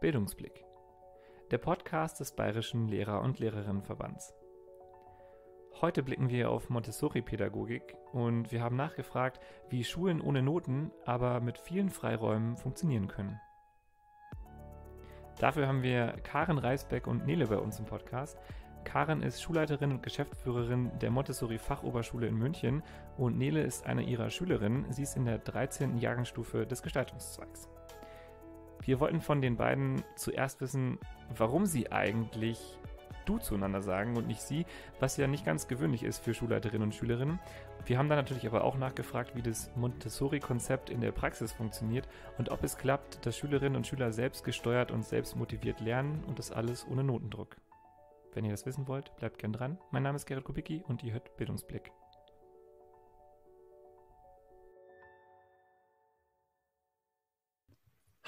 Bildungsblick, der Podcast des Bayerischen Lehrer- und Lehrerinnenverbands. Heute blicken wir auf Montessori-Pädagogik und wir haben nachgefragt, wie Schulen ohne Noten, aber mit vielen Freiräumen funktionieren können. Dafür haben wir Karen Reisbeck und Nele bei uns im Podcast. Karen ist Schulleiterin und Geschäftsführerin der Montessori Fachoberschule in München und Nele ist eine ihrer Schülerinnen. Sie ist in der 13. Jahrgangsstufe des Gestaltungszweigs. Wir wollten von den beiden zuerst wissen, warum sie eigentlich du zueinander sagen und nicht sie, was ja nicht ganz gewöhnlich ist für Schulleiterinnen und Schülerinnen. Wir haben dann natürlich aber auch nachgefragt, wie das Montessori-Konzept in der Praxis funktioniert und ob es klappt, dass Schülerinnen und Schüler selbst gesteuert und selbst motiviert lernen und das alles ohne Notendruck. Wenn ihr das wissen wollt, bleibt gern dran. Mein Name ist Gerrit Kubicki und ihr hört Bildungsblick.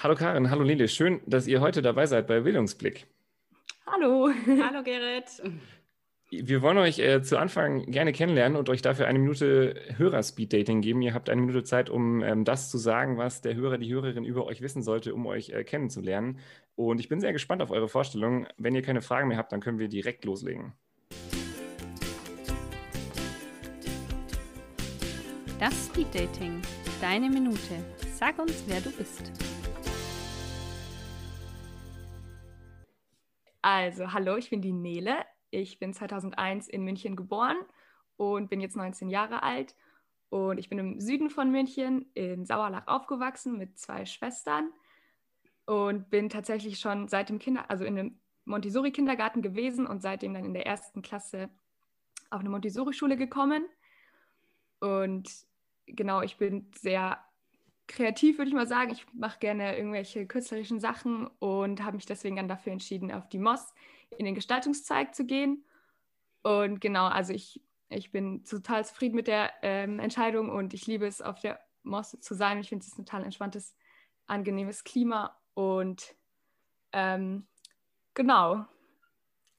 Hallo Karin, hallo Lili, schön, dass ihr heute dabei seid bei Bildungsblick. Hallo. Hallo Gerrit. Wir wollen euch äh, zu Anfang gerne kennenlernen und euch dafür eine Minute Hörer-Speed-Dating geben. Ihr habt eine Minute Zeit, um ähm, das zu sagen, was der Hörer, die Hörerin über euch wissen sollte, um euch äh, kennenzulernen. Und ich bin sehr gespannt auf eure Vorstellung. Wenn ihr keine Fragen mehr habt, dann können wir direkt loslegen. Das Speed-Dating. Deine Minute. Sag uns, wer du bist. Also, hallo, ich bin die Nele. Ich bin 2001 in München geboren und bin jetzt 19 Jahre alt. Und ich bin im Süden von München in Sauerlach aufgewachsen mit zwei Schwestern und bin tatsächlich schon seit dem Kinder, also in einem Montessori-Kindergarten gewesen und seitdem dann in der ersten Klasse auf eine Montessori-Schule gekommen. Und genau, ich bin sehr kreativ, würde ich mal sagen. Ich mache gerne irgendwelche künstlerischen Sachen und habe mich deswegen dann dafür entschieden, auf die Moss in den Gestaltungszweig zu gehen. Und genau, also ich, ich bin total zufrieden mit der ähm, Entscheidung und ich liebe es, auf der Moss zu sein. Ich finde es ein total entspanntes, angenehmes Klima und ähm, genau.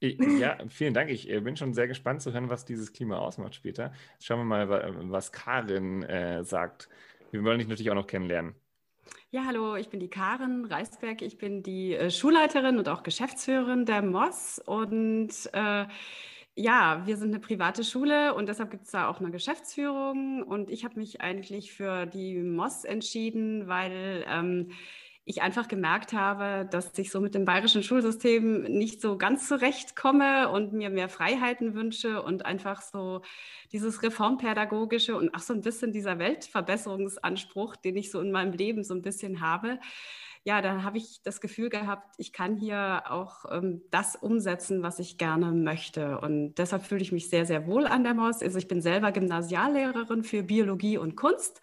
Ja, vielen Dank. Ich äh, bin schon sehr gespannt zu hören, was dieses Klima ausmacht später. Schauen wir mal, was Karin äh, sagt. Wir wollen dich natürlich auch noch kennenlernen. Ja, hallo, ich bin die Karin Reisberg. Ich bin die äh, Schulleiterin und auch Geschäftsführerin der MOS. Und äh, ja, wir sind eine private Schule und deshalb gibt es da auch eine Geschäftsführung. Und ich habe mich eigentlich für die MOS entschieden, weil ähm, ich einfach gemerkt habe, dass ich so mit dem bayerischen Schulsystem nicht so ganz zurechtkomme und mir mehr Freiheiten wünsche und einfach so dieses reformpädagogische und auch so ein bisschen dieser Weltverbesserungsanspruch, den ich so in meinem Leben so ein bisschen habe. Ja, da habe ich das Gefühl gehabt, ich kann hier auch ähm, das umsetzen, was ich gerne möchte. Und deshalb fühle ich mich sehr, sehr wohl an der Maus. Also ich bin selber Gymnasiallehrerin für Biologie und Kunst.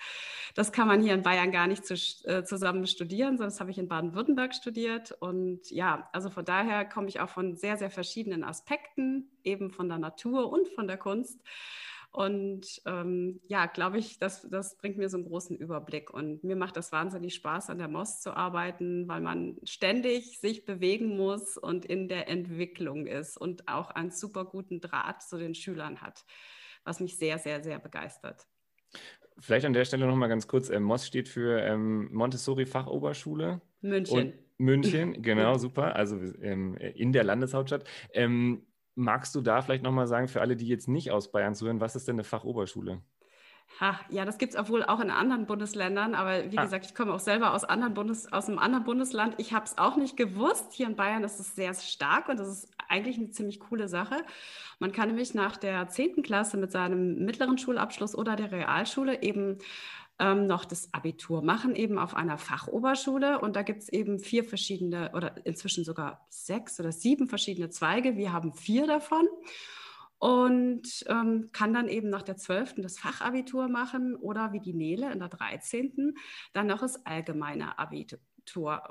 Das kann man hier in Bayern gar nicht zu, äh, zusammen studieren, sonst habe ich in Baden-Württemberg studiert. Und ja, also von daher komme ich auch von sehr, sehr verschiedenen Aspekten, eben von der Natur und von der Kunst. Und ähm, ja, glaube ich, das, das bringt mir so einen großen Überblick. Und mir macht das wahnsinnig Spaß, an der MOS zu arbeiten, weil man ständig sich bewegen muss und in der Entwicklung ist und auch einen super guten Draht zu den Schülern hat, was mich sehr, sehr, sehr begeistert. Vielleicht an der Stelle nochmal ganz kurz. Ähm, MOS steht für ähm, Montessori Fachoberschule. München. Und München, genau, super. Also ähm, in der Landeshauptstadt. Ähm, magst du da vielleicht nochmal sagen, für alle, die jetzt nicht aus Bayern zuhören, was ist denn eine Fachoberschule? Ha, ja, das gibt es auch wohl auch in anderen Bundesländern, aber wie ah. gesagt, ich komme auch selber aus, anderen Bundes, aus einem anderen Bundesland. Ich habe es auch nicht gewusst. Hier in Bayern ist es sehr stark und das ist eigentlich eine ziemlich coole Sache. Man kann nämlich nach der 10. Klasse mit seinem mittleren Schulabschluss oder der Realschule eben ähm, noch das Abitur machen, eben auf einer Fachoberschule. Und da gibt es eben vier verschiedene oder inzwischen sogar sechs oder sieben verschiedene Zweige. Wir haben vier davon und ähm, kann dann eben nach der 12. das Fachabitur machen oder wie die Nele in der 13. dann noch das allgemeine Abitur.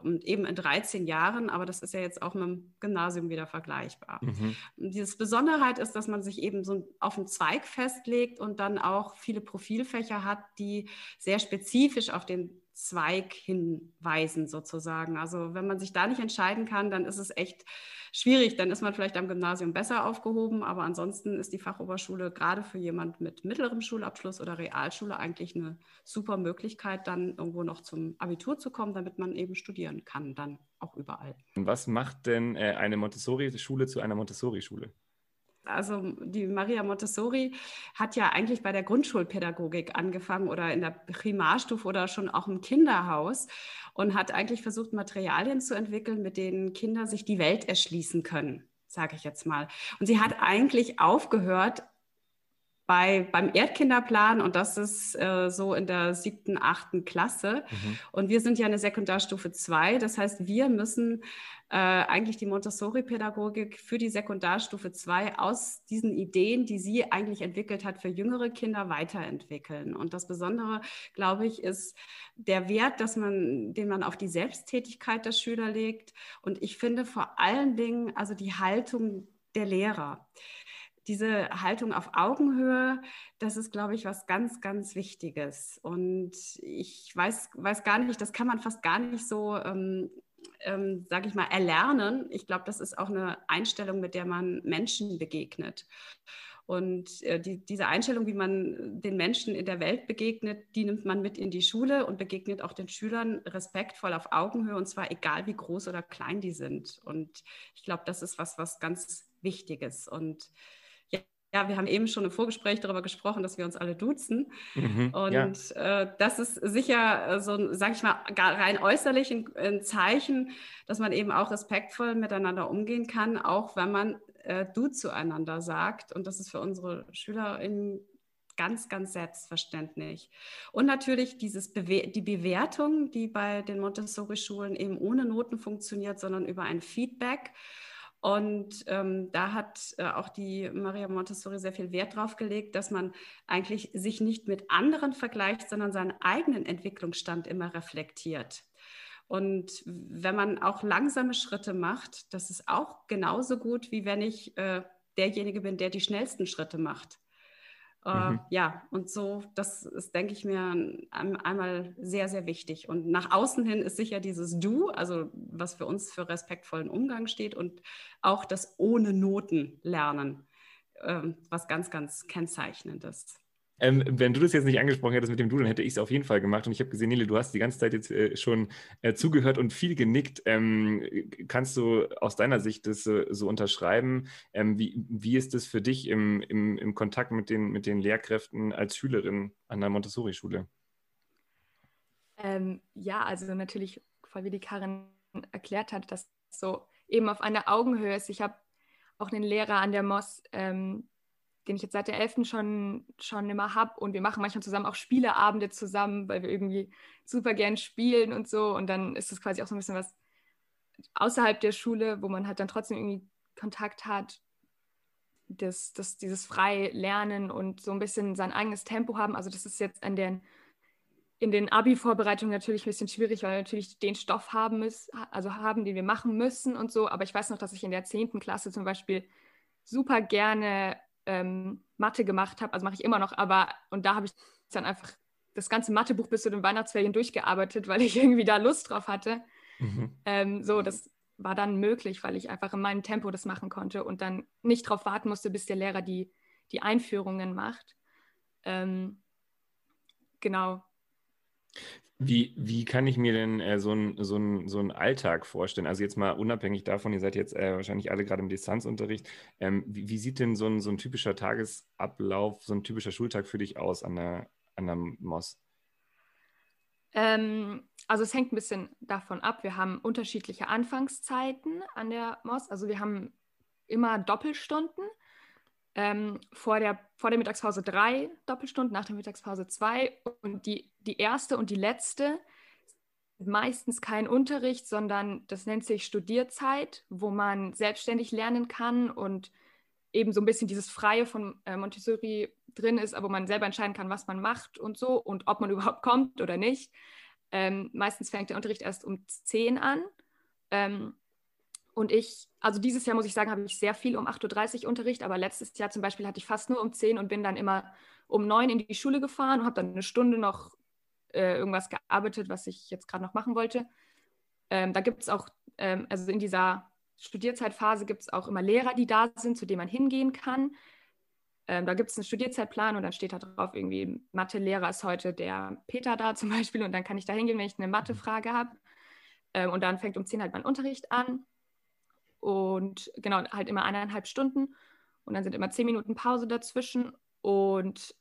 Und eben in 13 Jahren, aber das ist ja jetzt auch mit dem Gymnasium wieder vergleichbar. Mhm. Diese Besonderheit ist, dass man sich eben so auf einen Zweig festlegt und dann auch viele Profilfächer hat, die sehr spezifisch auf den Zweig hinweisen sozusagen. Also wenn man sich da nicht entscheiden kann, dann ist es echt schwierig. Dann ist man vielleicht am Gymnasium besser aufgehoben, aber ansonsten ist die Fachoberschule gerade für jemand mit mittlerem Schulabschluss oder Realschule eigentlich eine super Möglichkeit, dann irgendwo noch zum Abitur zu kommen, damit man eben studieren kann, dann auch überall. Was macht denn äh, eine Montessori-Schule zu einer Montessori-Schule? also die Maria Montessori hat ja eigentlich bei der Grundschulpädagogik angefangen oder in der Primarstufe oder schon auch im Kinderhaus und hat eigentlich versucht, Materialien zu entwickeln, mit denen Kinder sich die Welt erschließen können, sage ich jetzt mal. Und sie hat mhm. eigentlich aufgehört bei, beim Erdkinderplan und das ist äh, so in der siebten, achten Klasse. Mhm. Und wir sind ja eine Sekundarstufe 2. Das heißt, wir müssen äh, eigentlich die Montessori-Pädagogik für die Sekundarstufe 2 aus diesen Ideen, die sie eigentlich entwickelt hat, für jüngere Kinder weiterentwickeln. Und das Besondere, glaube ich, ist der Wert, dass man, den man auf die Selbsttätigkeit der Schüler legt. Und ich finde vor allen Dingen, also die Haltung der Lehrer diese Haltung auf Augenhöhe, das ist, glaube ich, was ganz, ganz Wichtiges. Und ich weiß, weiß gar nicht, das kann man fast gar nicht so, ähm, ähm, sage ich mal, erlernen. Ich glaube, das ist auch eine Einstellung, mit der man Menschen begegnet. Und äh, die, diese Einstellung, wie man den Menschen in der Welt begegnet, die nimmt man mit in die Schule und begegnet auch den Schülern respektvoll auf Augenhöhe und zwar egal, wie groß oder klein die sind. Und ich glaube, das ist was, was ganz Wichtiges. Und ja, wir haben eben schon im Vorgespräch darüber gesprochen, dass wir uns alle duzen. Mhm, und ja. äh, das ist sicher äh, so, sage ich mal, rein äußerlich ein, ein, Zeichen, dass man eben auch respektvoll miteinander umgehen kann, auch wenn man äh, du zueinander sagt. Und das ist für unsere SchülerInnen ganz, ganz selbstverständlich. Und natürlich dieses Bewe die Bewertung, die bei den Montessori-Schulen eben ohne Noten funktioniert, sondern über ein Feedback. Und ähm, da hat äh, auch die Maria Montessori sehr viel Wert drauf gelegt, dass man eigentlich sich nicht mit anderen vergleicht, sondern seinen eigenen Entwicklungsstand immer reflektiert. Und wenn man auch langsame Schritte macht, das ist auch genauso gut, wie wenn ich äh, derjenige bin, der die schnellsten Schritte macht. Mhm. Äh, Ja, und so, das ist, denke ich mir, einmal sehr, sehr wichtig. Und nach außen hin ist sicher dieses Du, also was für uns für respektvollen Umgang steht und auch das ohne Noten lernen, äh, was ganz, ganz kennzeichnend ist. Ähm, wenn du das jetzt nicht angesprochen hättest mit dem Dudeln, hätte ich es auf jeden Fall gemacht. Und ich habe gesehen, Nele, du hast die ganze Zeit jetzt äh, schon äh, zugehört und viel genickt. Ähm, kannst du aus deiner Sicht das äh, so unterschreiben? Ähm, wie, wie ist das für dich im, im, im Kontakt mit den, mit den Lehrkräften als Schülerin an der Montessori-Schule? Ähm, ja, also natürlich, wie die Karin erklärt hat, dass so eben auf einer Augenhöhe ist. Ich habe auch einen Lehrer an der Moss, ähm, den ich jetzt seit der 11. schon, schon immer habe. Und wir machen manchmal zusammen auch Spieleabende zusammen, weil wir irgendwie super gern spielen und so. Und dann ist das quasi auch so ein bisschen was außerhalb der Schule, wo man halt dann trotzdem irgendwie Kontakt hat, das, das, dieses frei lernen und so ein bisschen sein eigenes Tempo haben. Also das ist jetzt an den, in den Abi-Vorbereitungen natürlich ein bisschen schwierig, weil wir natürlich den Stoff haben müssen, also haben, den wir machen müssen und so. Aber ich weiß noch, dass ich in der 10. Klasse zum Beispiel super gerne ähm, Mathe gemacht habe, also mache ich immer noch, aber und da habe ich dann einfach das ganze Mathebuch bis zu den Weihnachtsferien durchgearbeitet, weil ich irgendwie da Lust drauf hatte. Mhm. Ähm, so, das war dann möglich, weil ich einfach in meinem Tempo das machen konnte und dann nicht darauf warten musste, bis der Lehrer die, die Einführungen macht. Ähm, genau, wie, wie kann ich mir denn äh, so einen so so n Alltag vorstellen? Also jetzt mal unabhängig davon, ihr seid jetzt äh, wahrscheinlich alle gerade im Distanzunterricht. Ähm, wie, wie, sieht denn so ein, so ein typischer Tagesablauf, so ein typischer Schultag für dich aus an der, an der MOS? Ähm, also es hängt ein bisschen davon ab. Wir haben unterschiedliche Anfangszeiten an der MOS. Also wir haben immer Doppelstunden ähm, vor, der, vor der Mittagspause drei Doppelstunden, nach der Mittagspause zwei. Und die, die erste und die letzte sind meistens kein Unterricht, sondern das nennt sich Studierzeit, wo man selbstständig lernen kann und eben so ein bisschen dieses Freie von äh, Montessori drin ist, aber wo man selber entscheiden kann, was man macht und so und ob man überhaupt kommt oder nicht. Ähm, meistens fängt der Unterricht erst um 10 an. Ähm, und ich, also dieses Jahr muss ich sagen, habe ich sehr viel um 8.30 Uhr Unterricht, aber letztes Jahr zum Beispiel hatte ich fast nur um 10 und bin dann immer um 9 in die Schule gefahren und habe dann eine Stunde noch äh, irgendwas gearbeitet, was ich jetzt gerade noch machen wollte. Ähm, da gibt es auch, ähm, also in dieser Studierzeitphase gibt es auch immer Lehrer, die da sind, zu denen man hingehen kann. Ähm, da gibt es einen Studierzeitplan und dann steht da drauf, irgendwie Mathe-Lehrer ist heute der Peter da zum Beispiel und dann kann ich da hingehen, wenn ich eine Mathe-Frage habe. Ähm, und dann fängt um 10 halt mein Unterricht an. Und genau, halt immer eineinhalb Stunden. Und dann sind immer zehn Minuten Pause dazwischen. Und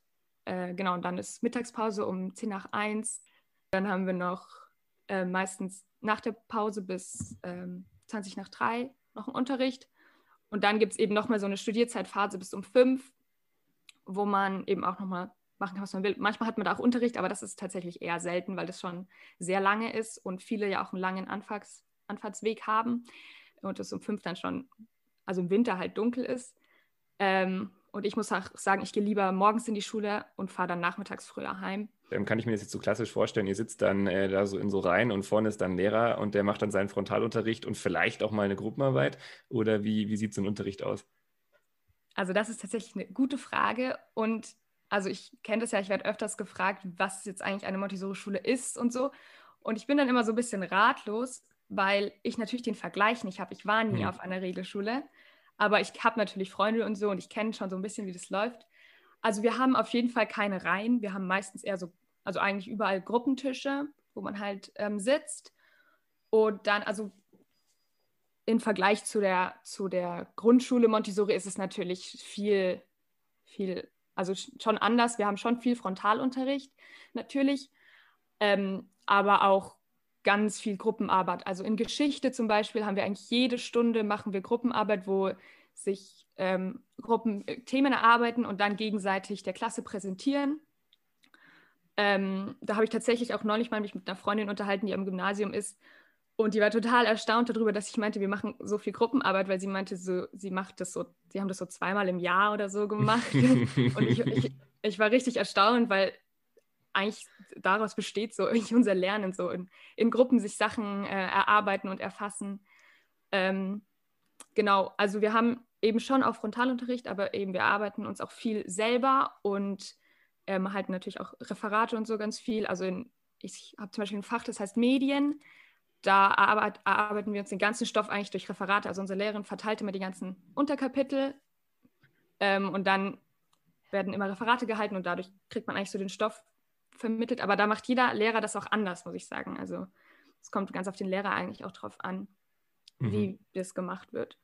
äh, genau, und dann ist Mittagspause um zehn nach eins. Dann haben wir noch äh, meistens nach der Pause bis ähm, 20 nach drei noch einen Unterricht. Und dann gibt es eben nochmal so eine Studierzeitphase bis um fünf, wo man eben auch nochmal machen kann, was man will. Manchmal hat man da auch Unterricht, aber das ist tatsächlich eher selten, weil das schon sehr lange ist und viele ja auch einen langen Anfahrts Anfahrtsweg haben und es um fünf dann schon, also im Winter halt dunkel ist. Ähm, und ich muss auch sagen, ich gehe lieber morgens in die Schule und fahre dann nachmittags früher heim. Dann ähm, kann ich mir das jetzt so klassisch vorstellen. Ihr sitzt dann äh, da so in so Reihen und vorne ist dann Lehrer und der macht dann seinen Frontalunterricht und vielleicht auch mal eine Gruppenarbeit. Oder wie, wie sieht so ein Unterricht aus? Also, das ist tatsächlich eine gute Frage. Und also, ich kenne das ja, ich werde öfters gefragt, was jetzt eigentlich eine Montessori-Schule ist und so. Und ich bin dann immer so ein bisschen ratlos, weil ich natürlich den Vergleich nicht habe. Ich war nie mhm. auf einer Regelschule, aber ich habe natürlich Freunde und so und ich kenne schon so ein bisschen, wie das läuft. Also wir haben auf jeden Fall keine Reihen. Wir haben meistens eher so, also eigentlich überall Gruppentische, wo man halt ähm, sitzt. Und dann, also im Vergleich zu der, zu der Grundschule Montessori ist es natürlich viel, viel, also schon anders. Wir haben schon viel Frontalunterricht natürlich, ähm, aber auch ganz viel Gruppenarbeit. Also in Geschichte zum Beispiel haben wir eigentlich jede Stunde machen wir Gruppenarbeit, wo sich ähm, Gruppen äh, Themen erarbeiten und dann gegenseitig der Klasse präsentieren. Ähm, da habe ich tatsächlich auch neulich mal mich mit einer Freundin unterhalten, die am Gymnasium ist. Und die war total erstaunt darüber, dass ich meinte, wir machen so viel Gruppenarbeit, weil sie meinte, so, sie macht das so, sie haben das so zweimal im Jahr oder so gemacht. und ich, ich, ich war richtig erstaunt, weil eigentlich daraus besteht so irgendwie unser Lernen, so in, in Gruppen sich Sachen äh, erarbeiten und erfassen. Ähm, genau, also wir haben eben schon auch Frontalunterricht, aber eben wir arbeiten uns auch viel selber und ähm, halten natürlich auch Referate und so ganz viel. Also in, ich habe zum Beispiel ein Fach, das heißt Medien. Da arbeit, erarbeiten wir uns den ganzen Stoff eigentlich durch Referate. Also unsere Lehrerin verteilt immer die ganzen Unterkapitel ähm, und dann werden immer Referate gehalten und dadurch kriegt man eigentlich so den Stoff vermittelt. Aber da macht jeder Lehrer das auch anders, muss ich sagen. Also es kommt ganz auf den Lehrer eigentlich auch drauf an, mhm. wie das gemacht wird.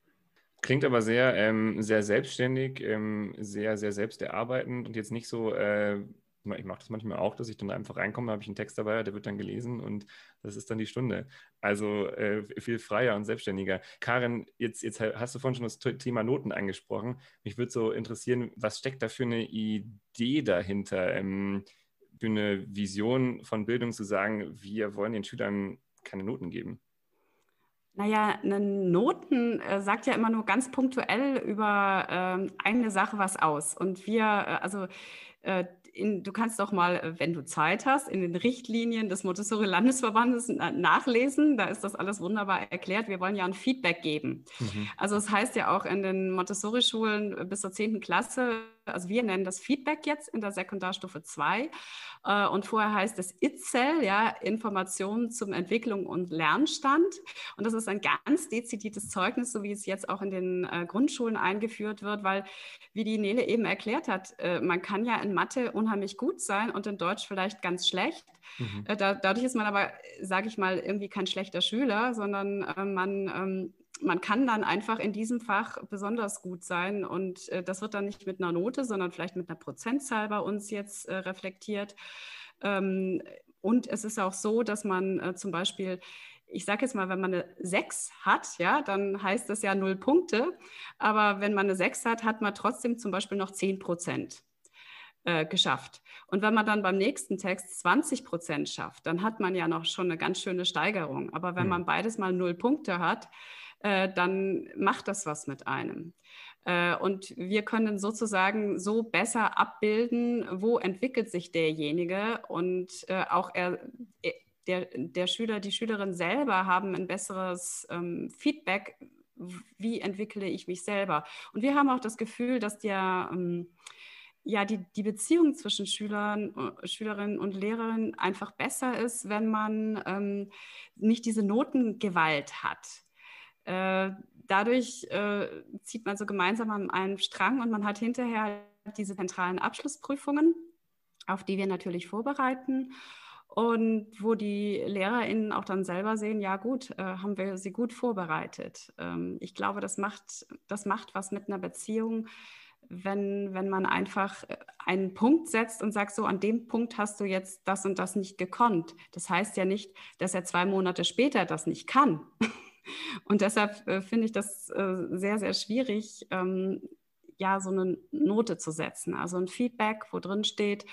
Klingt aber sehr, ähm, sehr selbstständig, ähm, sehr, sehr selbst erarbeitend und jetzt nicht so, äh, ich mache das manchmal auch, dass ich dann einfach reinkomme, habe ich einen Text dabei, der wird dann gelesen und das ist dann die Stunde. Also äh, viel freier und selbstständiger. Karin, jetzt, jetzt hast du vorhin schon das Thema Noten angesprochen. Mich würde so interessieren, was steckt da für eine Idee dahinter? Ähm, für eine Vision von Bildung zu sagen, wir wollen den Schülern keine Noten geben? Naja, Noten äh, sagt ja immer nur ganz punktuell über ähm, eine Sache was aus. Und wir, äh, also äh, in, du kannst doch mal, äh, wenn du Zeit hast, in den Richtlinien des Montessori-Landesverbandes äh, nachlesen. Da ist das alles wunderbar erklärt. Wir wollen ja ein Feedback geben. Mhm. Also es das heißt ja auch in den Montessori-Schulen bis zur 10. Klasse also wir nennen das Feedback jetzt in der Sekundarstufe 2 äh, und vorher heißt es ITZEL, ja, Informationen zum Entwicklung und Lernstand. Und das ist ein ganz dezidiertes Zeugnis, so wie es jetzt auch in den äh, Grundschulen eingeführt wird, weil, wie die Nele eben erklärt hat, äh, man kann ja in Mathe unheimlich gut sein und in Deutsch vielleicht ganz schlecht. Mhm. dadurch ist man aber, sage ich mal, irgendwie kein schlechter Schüler, sondern man ähm, man kann dann einfach in diesem Fach besonders gut sein und äh, das wird dann nicht mit einer Note, sondern vielleicht mit einer Prozentzahl bei uns jetzt äh, reflektiert. Ähm, und es ist auch so, dass man äh, zum Beispiel ich sage jetzt mal, wenn man eine 6 hat, ja, dann heißt das ja null Punkte. Aber wenn man eine 6 hat, hat man trotzdem zum Beispiel noch 10 Prozent äh, geschafft. Und wenn man dann beim nächsten Text 20 Prozent schafft, dann hat man ja noch schon eine ganz schöne Steigerung. Aber wenn hm. man beides mal null Punkte hat, äh, dann macht das was mit einem. Äh, und wir können sozusagen so besser abbilden, wo entwickelt sich derjenige und äh, auch er, äh, der, der Schüler, die Schülerin selber haben ein besseres ähm, Feedback, wie entwickle ich mich selber. Und wir haben auch das Gefühl, dass der ähm, ja, die, die Beziehung zwischen Schülern, äh, Schülerinnen und Lehrern einfach besser ist, wenn man ähm, nicht diese Notengewalt hat äh, dadurch äh, zieht man so gemeinsam an einem Strang und man hat hinterher halt diese zentralen Abschlussprüfungen, auf die wir natürlich vorbereiten und wo die LehrerInnen auch dann selber sehen, ja gut, äh, haben wir sie gut vorbereitet. Ähm, ich glaube, das macht, das macht was mit einer Beziehung, wenn, wenn man einfach äh, einen Punkt setzt und sagt, so an dem Punkt hast du jetzt das und das nicht gekonnt. Das heißt ja nicht, dass er zwei Monate später das nicht kann. Und deshalb äh, finde ich das äh, sehr, sehr schwierig, ähm, ja, so eine Note zu setzen. Also ein Feedback, wo drin steht,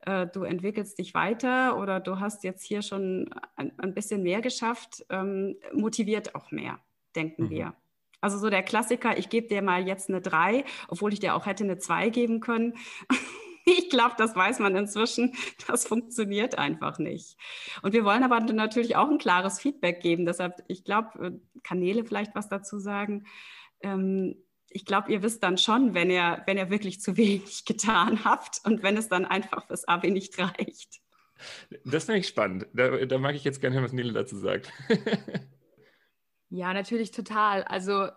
äh, du entwickelst dich weiter oder du hast jetzt hier schon ein, ein bisschen mehr geschafft, ähm, motiviert auch mehr, denken mhm. wir. Also so der Klassiker, ich gebe dir mal jetzt eine 3, obwohl ich dir auch hätte eine 2 geben können. ich glaube, das weiß man inzwischen. Das funktioniert einfach nicht. Und wir wollen aber natürlich auch ein klares Feedback geben. Deshalb, ich glaube, äh, Kanäle vielleicht was dazu sagen. Ähm, ich glaube, ihr wisst dann schon, wenn ihr, wenn ihr wirklich zu wenig getan habt und wenn es dann einfach fürs Abi nicht reicht. Das finde ich spannend. Da, da mag ich jetzt gerne hören, was Nele dazu sagt. ja, natürlich total. Also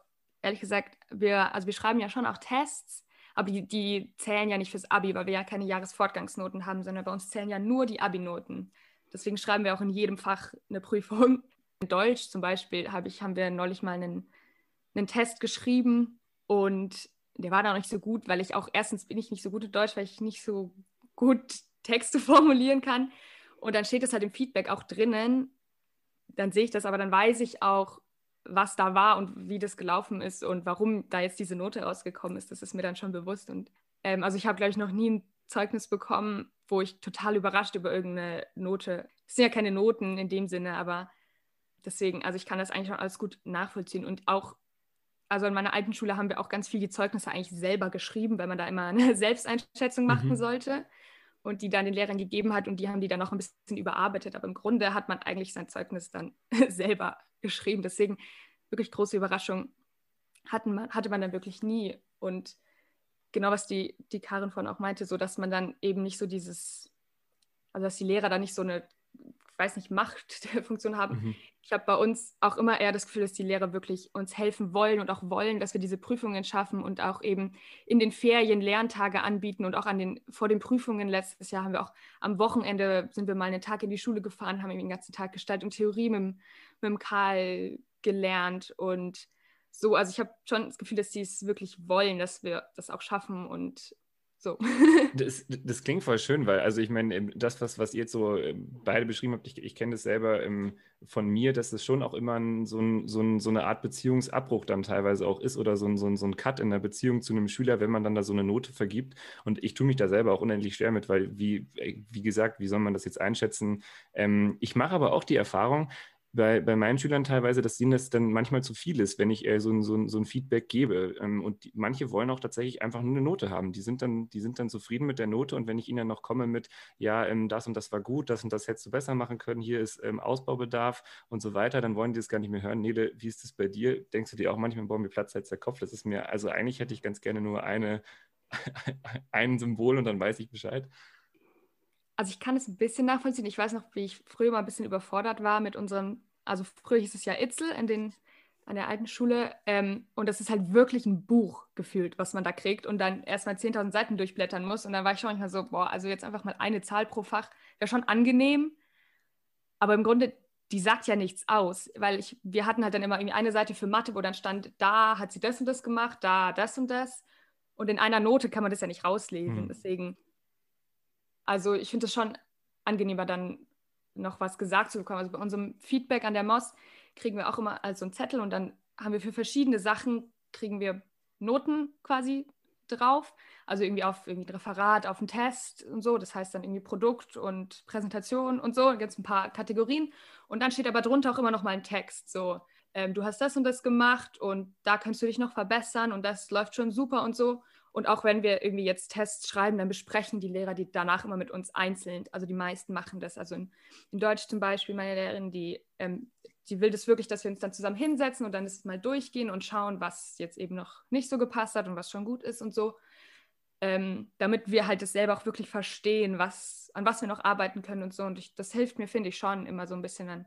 ehrlich gesagt, wir, also wir schreiben ja schon auch Tests aber die, die zählen ja nicht fürs Abi, weil wir ja keine Jahresfortgangsnoten haben, sondern bei uns zählen ja nur die Abi-Noten. Deswegen schreiben wir auch in jedem Fach eine Prüfung. In Deutsch zum Beispiel hab ich, haben wir neulich mal einen, einen Test geschrieben und der war da auch nicht so gut, weil ich auch erstens bin ich nicht so gut in Deutsch, weil ich nicht so gut Texte formulieren kann. Und dann steht es halt im Feedback auch drinnen. Dann sehe ich das, aber dann weiß ich auch, was da war und wie das gelaufen ist und warum da jetzt diese Note rausgekommen ist, das ist mir dann schon bewusst. Und ähm, also ich habe, glaube ich, noch nie ein Zeugnis bekommen, wo ich total überrascht über irgendeine Note. Es sind ja keine Noten in dem Sinne, aber deswegen, also ich kann das eigentlich schon alles gut nachvollziehen. Und auch, also in meiner alten Schule haben wir auch ganz viele Zeugnisse eigentlich selber geschrieben, weil man da immer eine Selbsteinschätzung machen mhm. sollte und die dann den Lehrern gegeben hat und die haben die dann noch ein bisschen überarbeitet. Aber im Grunde hat man eigentlich sein Zeugnis dann selber geschrieben. Deswegen wirklich große Überraschung hatten, hatte man dann wirklich nie. Und genau was die, die Karin vorhin auch meinte, so dass man dann eben nicht so dieses, also dass die Lehrer da nicht so eine weiß nicht, Macht Funktion haben. Mhm. Ich habe bei uns auch immer eher das Gefühl, dass die Lehrer wirklich uns helfen wollen und auch wollen, dass wir diese Prüfungen schaffen und auch eben in den Ferien Lerntage anbieten und auch an den, vor den Prüfungen letztes Jahr haben wir auch am Wochenende sind wir mal einen Tag in die Schule gefahren, haben eben den ganzen Tag Gestaltung Theorie mit, mit dem Karl gelernt und so, also ich habe schon das Gefühl, dass sie es wirklich wollen, dass wir das auch schaffen und so. das, das, klingt voll schön, weil, also ich meine, ähm, das, was, was ihr jetzt so ähm, beide beschrieben habt, ich, ich kenne das selber ähm, von mir, dass das schon auch immer so, ein, so, ein, so, eine Art Beziehungsabbruch dann teilweise auch ist oder so ein, so, ein, so ein Cut in der Beziehung zu einem Schüler, wenn man dann da so eine Note vergibt. Und ich tue mich da selber auch unendlich schwer mit, weil, wie, äh, wie gesagt, wie soll man das jetzt einschätzen? ich mache aber auch die Erfahrung, bei, bei meinen Schülern teilweise, dass ihnen das dann manchmal zu viel ist, wenn ich äh, so, ein, so, ein, so ein Feedback gebe. Ähm, und die, manche wollen auch tatsächlich einfach nur eine Note haben. Die sind dann, die sind dann zufrieden mit der Note und wenn ich ihnen dann noch komme mit, ja, ähm, das und das war gut, das und das hättest du besser machen können, hier ist ähm, Ausbaubedarf und so weiter, dann wollen die das gar nicht mehr hören. Nele, wie ist das bei dir? Denkst du dir auch manchmal, boah, mir platzt jetzt der Kopf? Das ist mir, also eigentlich hätte ich ganz gerne nur eine, ein Symbol und dann weiß ich Bescheid. Also ich kann es ein bisschen nachvollziehen. Ich weiß noch, wie ich früher mal ein bisschen überfordert war mit unseren also früher hieß es ja Itzel in den, an der alten Schule. Ähm, und das ist halt wirklich ein Buch gefühlt, was man da kriegt und dann erstmal 10.000 Seiten durchblättern muss. Und dann war ich schon manchmal so, boah, also jetzt einfach mal eine Zahl pro Fach wäre schon angenehm. Aber im Grunde, die sagt ja nichts aus, weil ich, wir hatten halt dann immer irgendwie eine Seite für Mathe, wo dann stand, da hat sie das und das gemacht, da das und das. Und in einer Note kann man das ja nicht rauslesen. Hm. Deswegen, also ich finde es schon angenehmer, dann noch was gesagt zu bekommen. Also bei unserem Feedback an der MOS kriegen wir auch immer also einen Zettel und dann haben wir für verschiedene Sachen, kriegen wir Noten quasi drauf. Also irgendwie auf irgendwie ein Referat, auf einen Test und so. Das heißt dann irgendwie Produkt und Präsentation und so. Da gibt es ein paar Kategorien. Und dann steht aber drunter auch immer noch mal ein Text. So, ähm, du hast das und das gemacht und da kannst du dich noch verbessern und das läuft schon super und so. Und auch wenn wir irgendwie jetzt Tests schreiben, dann besprechen die Lehrer die danach immer mit uns einzeln. Also die meisten machen das. Also in, in Deutsch zum Beispiel, meine Lehrerin, die, ähm, die will das wirklich, dass wir uns dann zusammen hinsetzen und dann das mal durchgehen und schauen, was jetzt eben noch nicht so gepasst hat und was schon gut ist und so. Ähm, damit wir halt das selber auch wirklich verstehen, was, an was wir noch arbeiten können und so. Und ich, das hilft mir, finde ich, schon immer so ein bisschen dann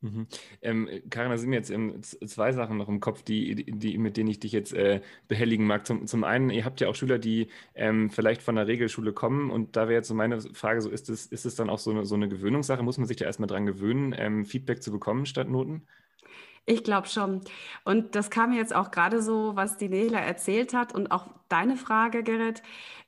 Mhm. Ähm, Karin, da sind mir jetzt ähm, zwei Sachen noch im Kopf, die, die, mit denen ich dich jetzt äh, behelligen mag. Zum, zum einen, ihr habt ja auch Schüler, die ähm, vielleicht von der Regelschule kommen und da wäre jetzt so meine Frage, so ist es, ist dann auch so eine, so eine Gewöhnungssache? Muss man sich da erstmal dran gewöhnen, ähm, Feedback zu bekommen statt Noten? Ich glaube schon. Und das kam jetzt auch gerade so, was die Nela erzählt hat und auch deine Frage, Gerrit.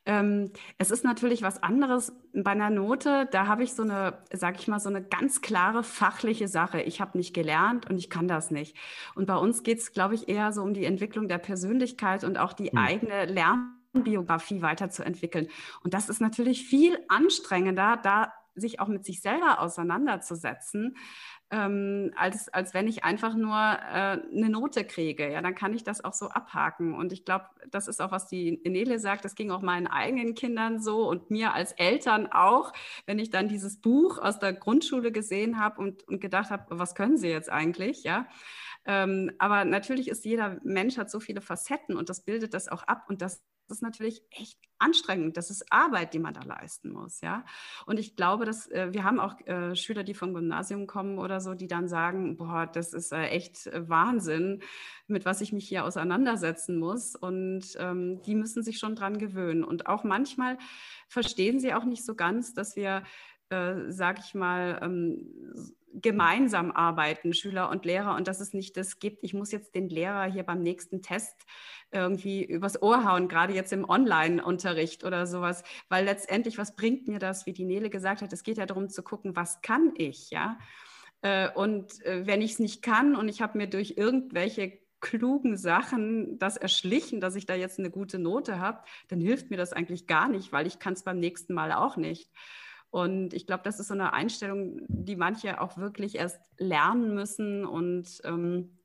Ähm, es ist natürlich was anderes bei einer Note. Da habe ich so eine, sag ich mal, so eine ganz klare fachliche Sache. Ich habe nicht gelernt und ich kann das nicht. Und bei uns geht es, glaube ich, eher so um die Entwicklung der Persönlichkeit und auch die hm. eigene Lernbiografie weiterzuentwickeln. Und das ist natürlich viel anstrengender, da sich auch mit sich selber auseinanderzusetzen, ähm, als, als wenn ich einfach nur äh, eine Note kriege. Ja, dann kann ich das auch so abhaken. Und ich glaube, das ist auch, was die Nele sagt, das ging auch meinen eigenen Kindern so und mir als Eltern auch, wenn ich dann dieses Buch aus der Grundschule gesehen habe und, und gedacht habe, was können sie jetzt eigentlich, ja. Ähm, aber natürlich ist jeder Mensch hat so viele Facetten und das bildet das auch ab und das ist natürlich echt anstrengend. Das ist Arbeit, die man da leisten muss, ja. Und ich glaube, dass äh, wir haben auch äh, Schüler, die vom Gymnasium kommen oder so, die dann sagen, boah, das ist äh, echt Wahnsinn, mit was ich mich hier auseinandersetzen muss. Und ähm, die müssen sich schon dran gewöhnen. Und auch manchmal verstehen sie auch nicht so ganz, dass wir, äh, sag ich mal, ähm, gemeinsam arbeiten, Schüler und Lehrer, und dass es nicht das gibt, ich muss jetzt den Lehrer hier beim nächsten Test irgendwie übers Ohr hauen, gerade jetzt im Online-Unterricht oder sowas, weil letztendlich, was bringt mir das, wie die Nele gesagt hat, es geht ja darum zu gucken, was kann ich, ja? Äh, und äh, wenn ich es nicht kann und ich habe mir durch irgendwelche klugen Sachen das erschlichen, dass ich da jetzt eine gute Note habe, dann hilft mir das eigentlich gar nicht, weil ich kann es beim nächsten Mal auch nicht. Und ich glaube, das ist so eine Einstellung, die manche auch wirklich erst lernen müssen. Und ähm,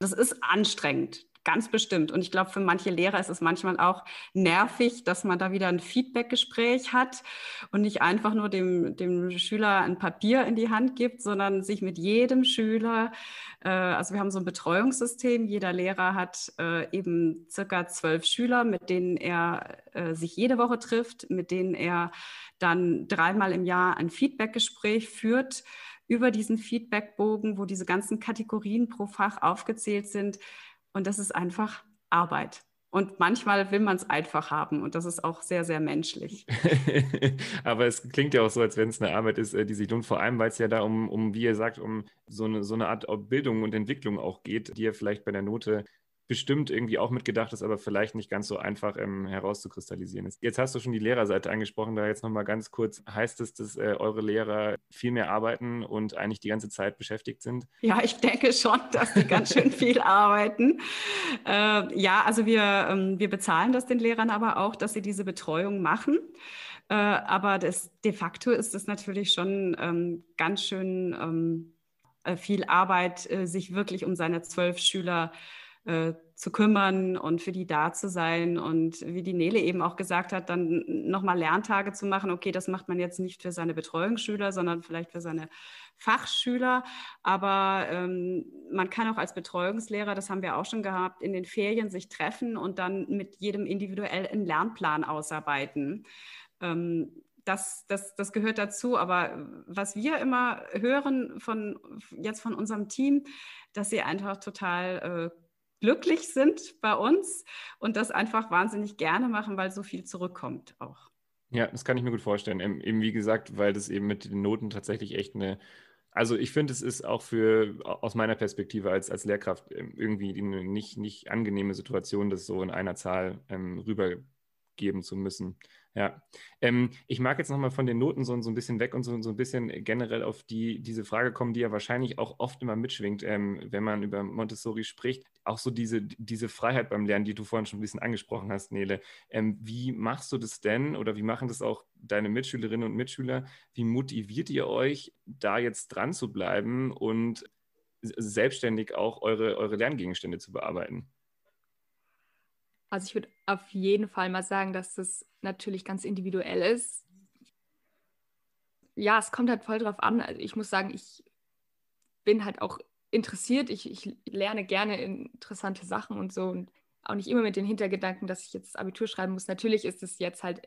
das ist anstrengend, Ganz bestimmt. Und ich glaube, für manche Lehrer ist es manchmal auch nervig, dass man da wieder ein Feedbackgespräch hat und nicht einfach nur dem, dem Schüler ein Papier in die Hand gibt, sondern sich mit jedem Schüler, äh, also wir haben so ein Betreuungssystem, jeder Lehrer hat äh, eben circa zwölf Schüler, mit denen er äh, sich jede Woche trifft, mit denen er dann dreimal im Jahr ein Feedbackgespräch führt über diesen Feedbackbogen, wo diese ganzen Kategorien pro Fach aufgezählt sind, und das ist einfach Arbeit. Und manchmal will man es einfach haben und das ist auch sehr, sehr menschlich. Aber es klingt ja auch so, als wenn es eine Arbeit ist, äh, die sich lohnt, vor allem, weil es ja da um, um, wie ihr sagt, um so eine, so eine Art Bildung und Entwicklung auch geht, die ihr vielleicht bei der Note bestimmt irgendwie auch mitgedacht ist, aber vielleicht nicht ganz so einfach ähm, herauszukristallisieren ist. Jetzt hast du schon die Lehrerseite angesprochen, da jetzt nochmal ganz kurz. Heißt es, dass äh, eure Lehrer viel mehr arbeiten und eigentlich die ganze Zeit beschäftigt sind? Ja, ich denke schon, dass die ganz schön viel arbeiten. Äh, ja, also wir, ähm, wir bezahlen das den Lehrern aber auch, dass sie diese Betreuung machen. Äh, aber das, de facto ist es natürlich schon ähm, ganz schön ähm, äh, viel Arbeit, äh, sich wirklich um seine zwölf Schüler zu äh, zu kümmern und für die da zu sein und wie die Nele eben auch gesagt hat, dann nochmal Lerntage zu machen. Okay, das macht man jetzt nicht für seine Betreuungsschüler, sondern vielleicht für seine Fachschüler. Aber ähm, man kann auch als Betreuungslehrer, das haben wir auch schon gehabt, in den Ferien sich treffen und dann mit jedem individuell einen Lernplan ausarbeiten. Ähm, das, das, das gehört dazu. Aber was wir immer hören von jetzt von unserem Team, dass sie einfach total äh, glücklich sind bei uns und das einfach wahnsinnig gerne machen, weil so viel zurückkommt auch. Ja, das kann ich mir gut vorstellen. Eben, wie gesagt, weil das eben mit den Noten tatsächlich echt eine also ich finde, es ist auch für, aus meiner Perspektive als, als Lehrkraft, ähm, irgendwie eine nicht, nicht angenehme Situation, das so in einer Zahl ähm, rübergeben zu müssen. Ja, ähm, ich mag jetzt nochmal von den Noten so, so ein bisschen weg und so, so ein bisschen generell auf die, diese Frage kommen, die ja wahrscheinlich auch oft immer mitschwingt, ähm, wenn man über Montessori spricht. Auch so diese, diese Freiheit beim Lernen, die du vorhin schon ein bisschen angesprochen hast, Nele. Ähm, wie machst du das denn oder wie machen das auch deine Mitschülerinnen und Mitschüler? Wie motiviert ihr euch, da jetzt dran zu bleiben und selbstständig auch eure, eure Lerngegenstände zu bearbeiten? Also ich würde auf jeden Fall mal sagen, dass das natürlich ganz individuell ist. Ja, es kommt halt voll drauf an. Also ich muss sagen, ich bin halt auch interessiert. Ich, ich lerne gerne interessante Sachen und so und auch nicht immer mit den Hintergedanken, dass ich jetzt das Abitur schreiben muss. Natürlich ist es jetzt halt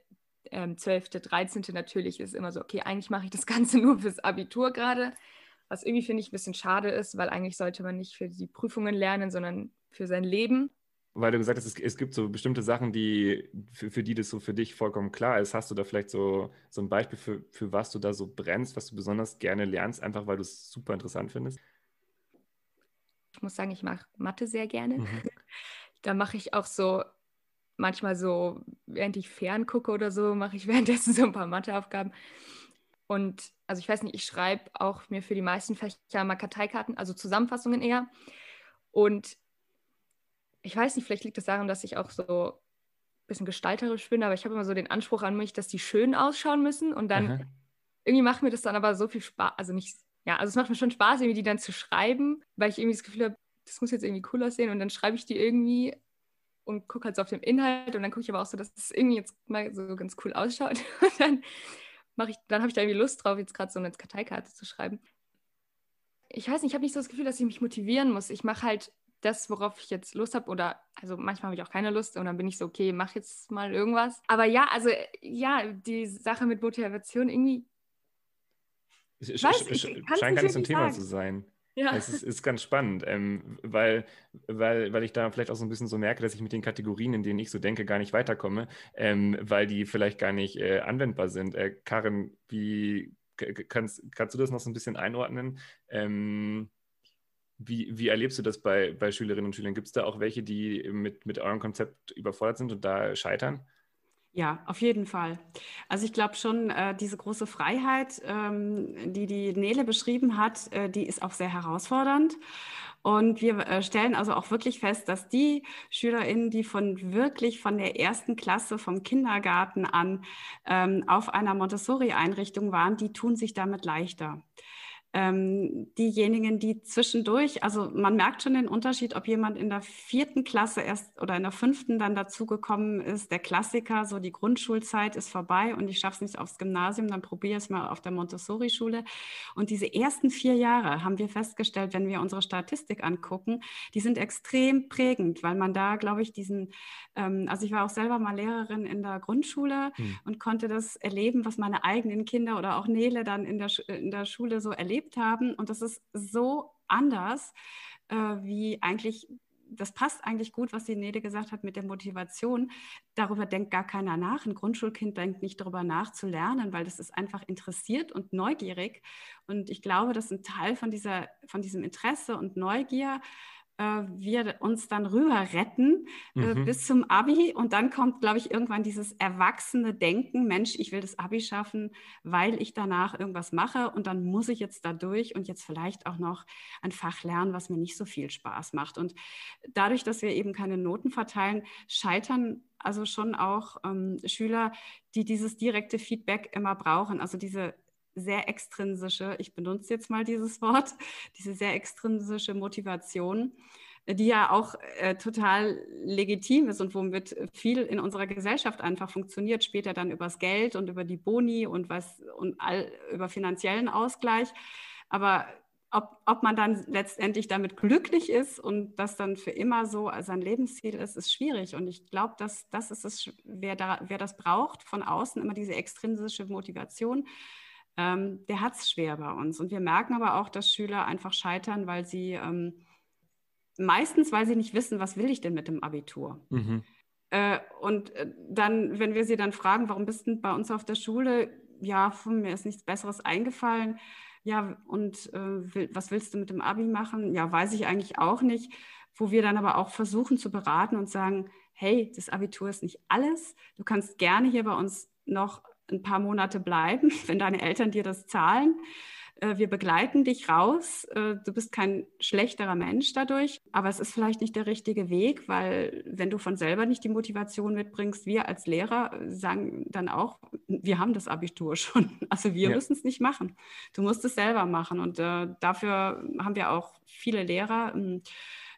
ähm, 12., 13. natürlich ist es immer so, okay, eigentlich mache ich das Ganze nur fürs Abitur gerade. Was irgendwie finde ich ein bisschen schade ist, weil eigentlich sollte man nicht für die Prüfungen lernen, sondern für sein Leben weil du gesagt hast, es, es, gibt so bestimmte Sachen, die, für, für, die das so für dich vollkommen klar ist. Hast du da vielleicht so, so ein Beispiel, für, für was du da so brennst, was du besonders gerne lernst, einfach weil du es super interessant findest? Ich muss sagen, ich mache Mathe sehr gerne. Mhm. Da mache ich auch so manchmal so, während ich fern gucke oder so, mache ich währenddessen so ein paar Matheaufgaben. Und also ich weiß nicht, ich schreibe auch mir für die meisten Fächer mal Karteikarten, also Zusammenfassungen eher. Und ich weiß nicht, vielleicht liegt es das daran, dass ich auch so ein bisschen gestalterisch bin, aber ich habe immer so den Anspruch an mich, dass die schön ausschauen müssen und dann Aha. irgendwie macht mir das dann aber so viel Spaß, also nicht, ja, also es macht mir schon Spaß, irgendwie die dann zu schreiben, weil ich irgendwie das Gefühl habe, das muss jetzt irgendwie cool aussehen und dann schreibe ich die irgendwie und gucke halt so auf den Inhalt und dann gucke ich aber auch so, dass es irgendwie jetzt mal so ganz cool ausschaut und dann mache ich, dann habe ich da irgendwie Lust drauf, jetzt gerade so eine Karteikarte zu schreiben. Ich weiß nicht, ich habe nicht so das Gefühl, dass ich mich motivieren muss. Ich mache halt das, worauf ich jetzt Lust habe oder also manchmal habe ich auch keine Lust und dann bin ich so, okay, mach jetzt mal irgendwas. Aber ja, also ja, die Sache mit Motivation irgendwie. Ich, weiß, ich, ich, scheint gar nicht so ein Thema sagen. zu sein. Ja. Es ist, ist ganz spannend, ähm, weil, weil, weil ich da vielleicht auch so ein bisschen so merke, dass ich mit den Kategorien, in denen ich so denke, gar nicht weiterkomme, ähm, weil die vielleicht gar nicht äh, anwendbar sind. Äh, Karin, wie kannst, kannst du das noch so ein bisschen einordnen? Ähm, wie, wie erlebst du das bei, bei Schülerinnen und Schülern? Gibt es da auch welche, die mit, mit eurem Konzept überfordert sind und da scheitern? Ja, auf jeden Fall. Also ich glaube schon, äh, diese große Freiheit, ähm, die die Nele beschrieben hat, äh, die ist auch sehr herausfordernd. Und wir äh, stellen also auch wirklich fest, dass die SchülerInnen, die von wirklich von der ersten Klasse, vom Kindergarten an ähm, auf einer Montessori-Einrichtung waren, die tun sich damit leichter ähm, diejenigen, die zwischendurch, also man merkt schon den Unterschied, ob jemand in der vierten Klasse erst oder in der fünften dann dazugekommen ist, der Klassiker, so die Grundschulzeit ist vorbei und ich schaffe es nicht aufs Gymnasium, dann probiere es mal auf der Montessori-Schule. Und diese ersten vier Jahre haben wir festgestellt, wenn wir unsere Statistik angucken, die sind extrem prägend, weil man da, glaube ich, diesen, ähm, also ich war auch selber mal Lehrerin in der Grundschule hm. und konnte das erleben, was meine eigenen Kinder oder auch Nele dann in der, in der Schule so erlebt erlebt haben. Und das ist so anders, äh, wie eigentlich das passt eigentlich gut, was die Nede gesagt hat mit der Motivation. Darüber denkt gar keiner nach. Ein Grundschulkind denkt nicht darüber nach zu lernen, weil das ist einfach interessiert und neugierig. Und ich glaube, dass ein Teil von, dieser, von diesem Interesse und Neugier äh, wir uns dann rüber retten äh, mhm. bis zum Abi. Und dann kommt, glaube ich, irgendwann dieses erwachsene Denken, Mensch, ich will das Abi schaffen, weil ich danach irgendwas mache und dann muss ich jetzt dadurch und jetzt vielleicht auch noch ein Fach lernen, was mir nicht so viel Spaß macht. Und dadurch, dass wir eben keine Noten verteilen, scheitern also schon auch ähm, Schüler, die dieses direkte Feedback immer brauchen. Also diese sehr extrinsische, ich benutze jetzt mal dieses Wort, diese sehr extrinsische Motivation, äh, die ja auch äh, total legitim ist und womit viel in unserer Gesellschaft einfach funktioniert, später dann übers Geld und über die Boni und was und all, über finanziellen Ausgleich. Aber ob, ob man dann letztendlich damit glücklich ist und das dann für immer so sein Lebensziel ist, ist schwierig. Und ich glaube, dass das ist es, wer, da, wer das braucht von außen, immer diese extrinsische Motivation, ähm, der hat es schwer bei uns. Und wir merken aber auch, dass Schüler einfach scheitern, weil sie ähm, meistens, weil sie nicht wissen, was will ich denn mit dem Abitur. Mhm. Äh, und äh, dann, wenn wir sie dann fragen, warum bist du bei uns auf der Schule? Ja, von mir ist nichts Besseres eingefallen. Ja, und äh, will, was willst du mit dem Abi machen? Ja, weiß ich eigentlich auch nicht. Wo wir dann aber auch versuchen zu beraten und sagen, hey, das Abitur ist nicht alles. Du kannst gerne hier bei uns noch ein paar Monate bleiben, wenn deine Eltern dir das zahlen. Äh, wir begleiten dich raus. Äh, du bist kein schlechterer Mensch dadurch, aber es ist vielleicht nicht der richtige Weg, weil wenn du von selber nicht die Motivation mitbringst, wir als Lehrer sagen dann auch, wir haben das Abitur schon. Also wir ja. müssen es nicht machen. Du musst es selber machen. Und äh, dafür haben wir auch viele Lehrer. M- ähm,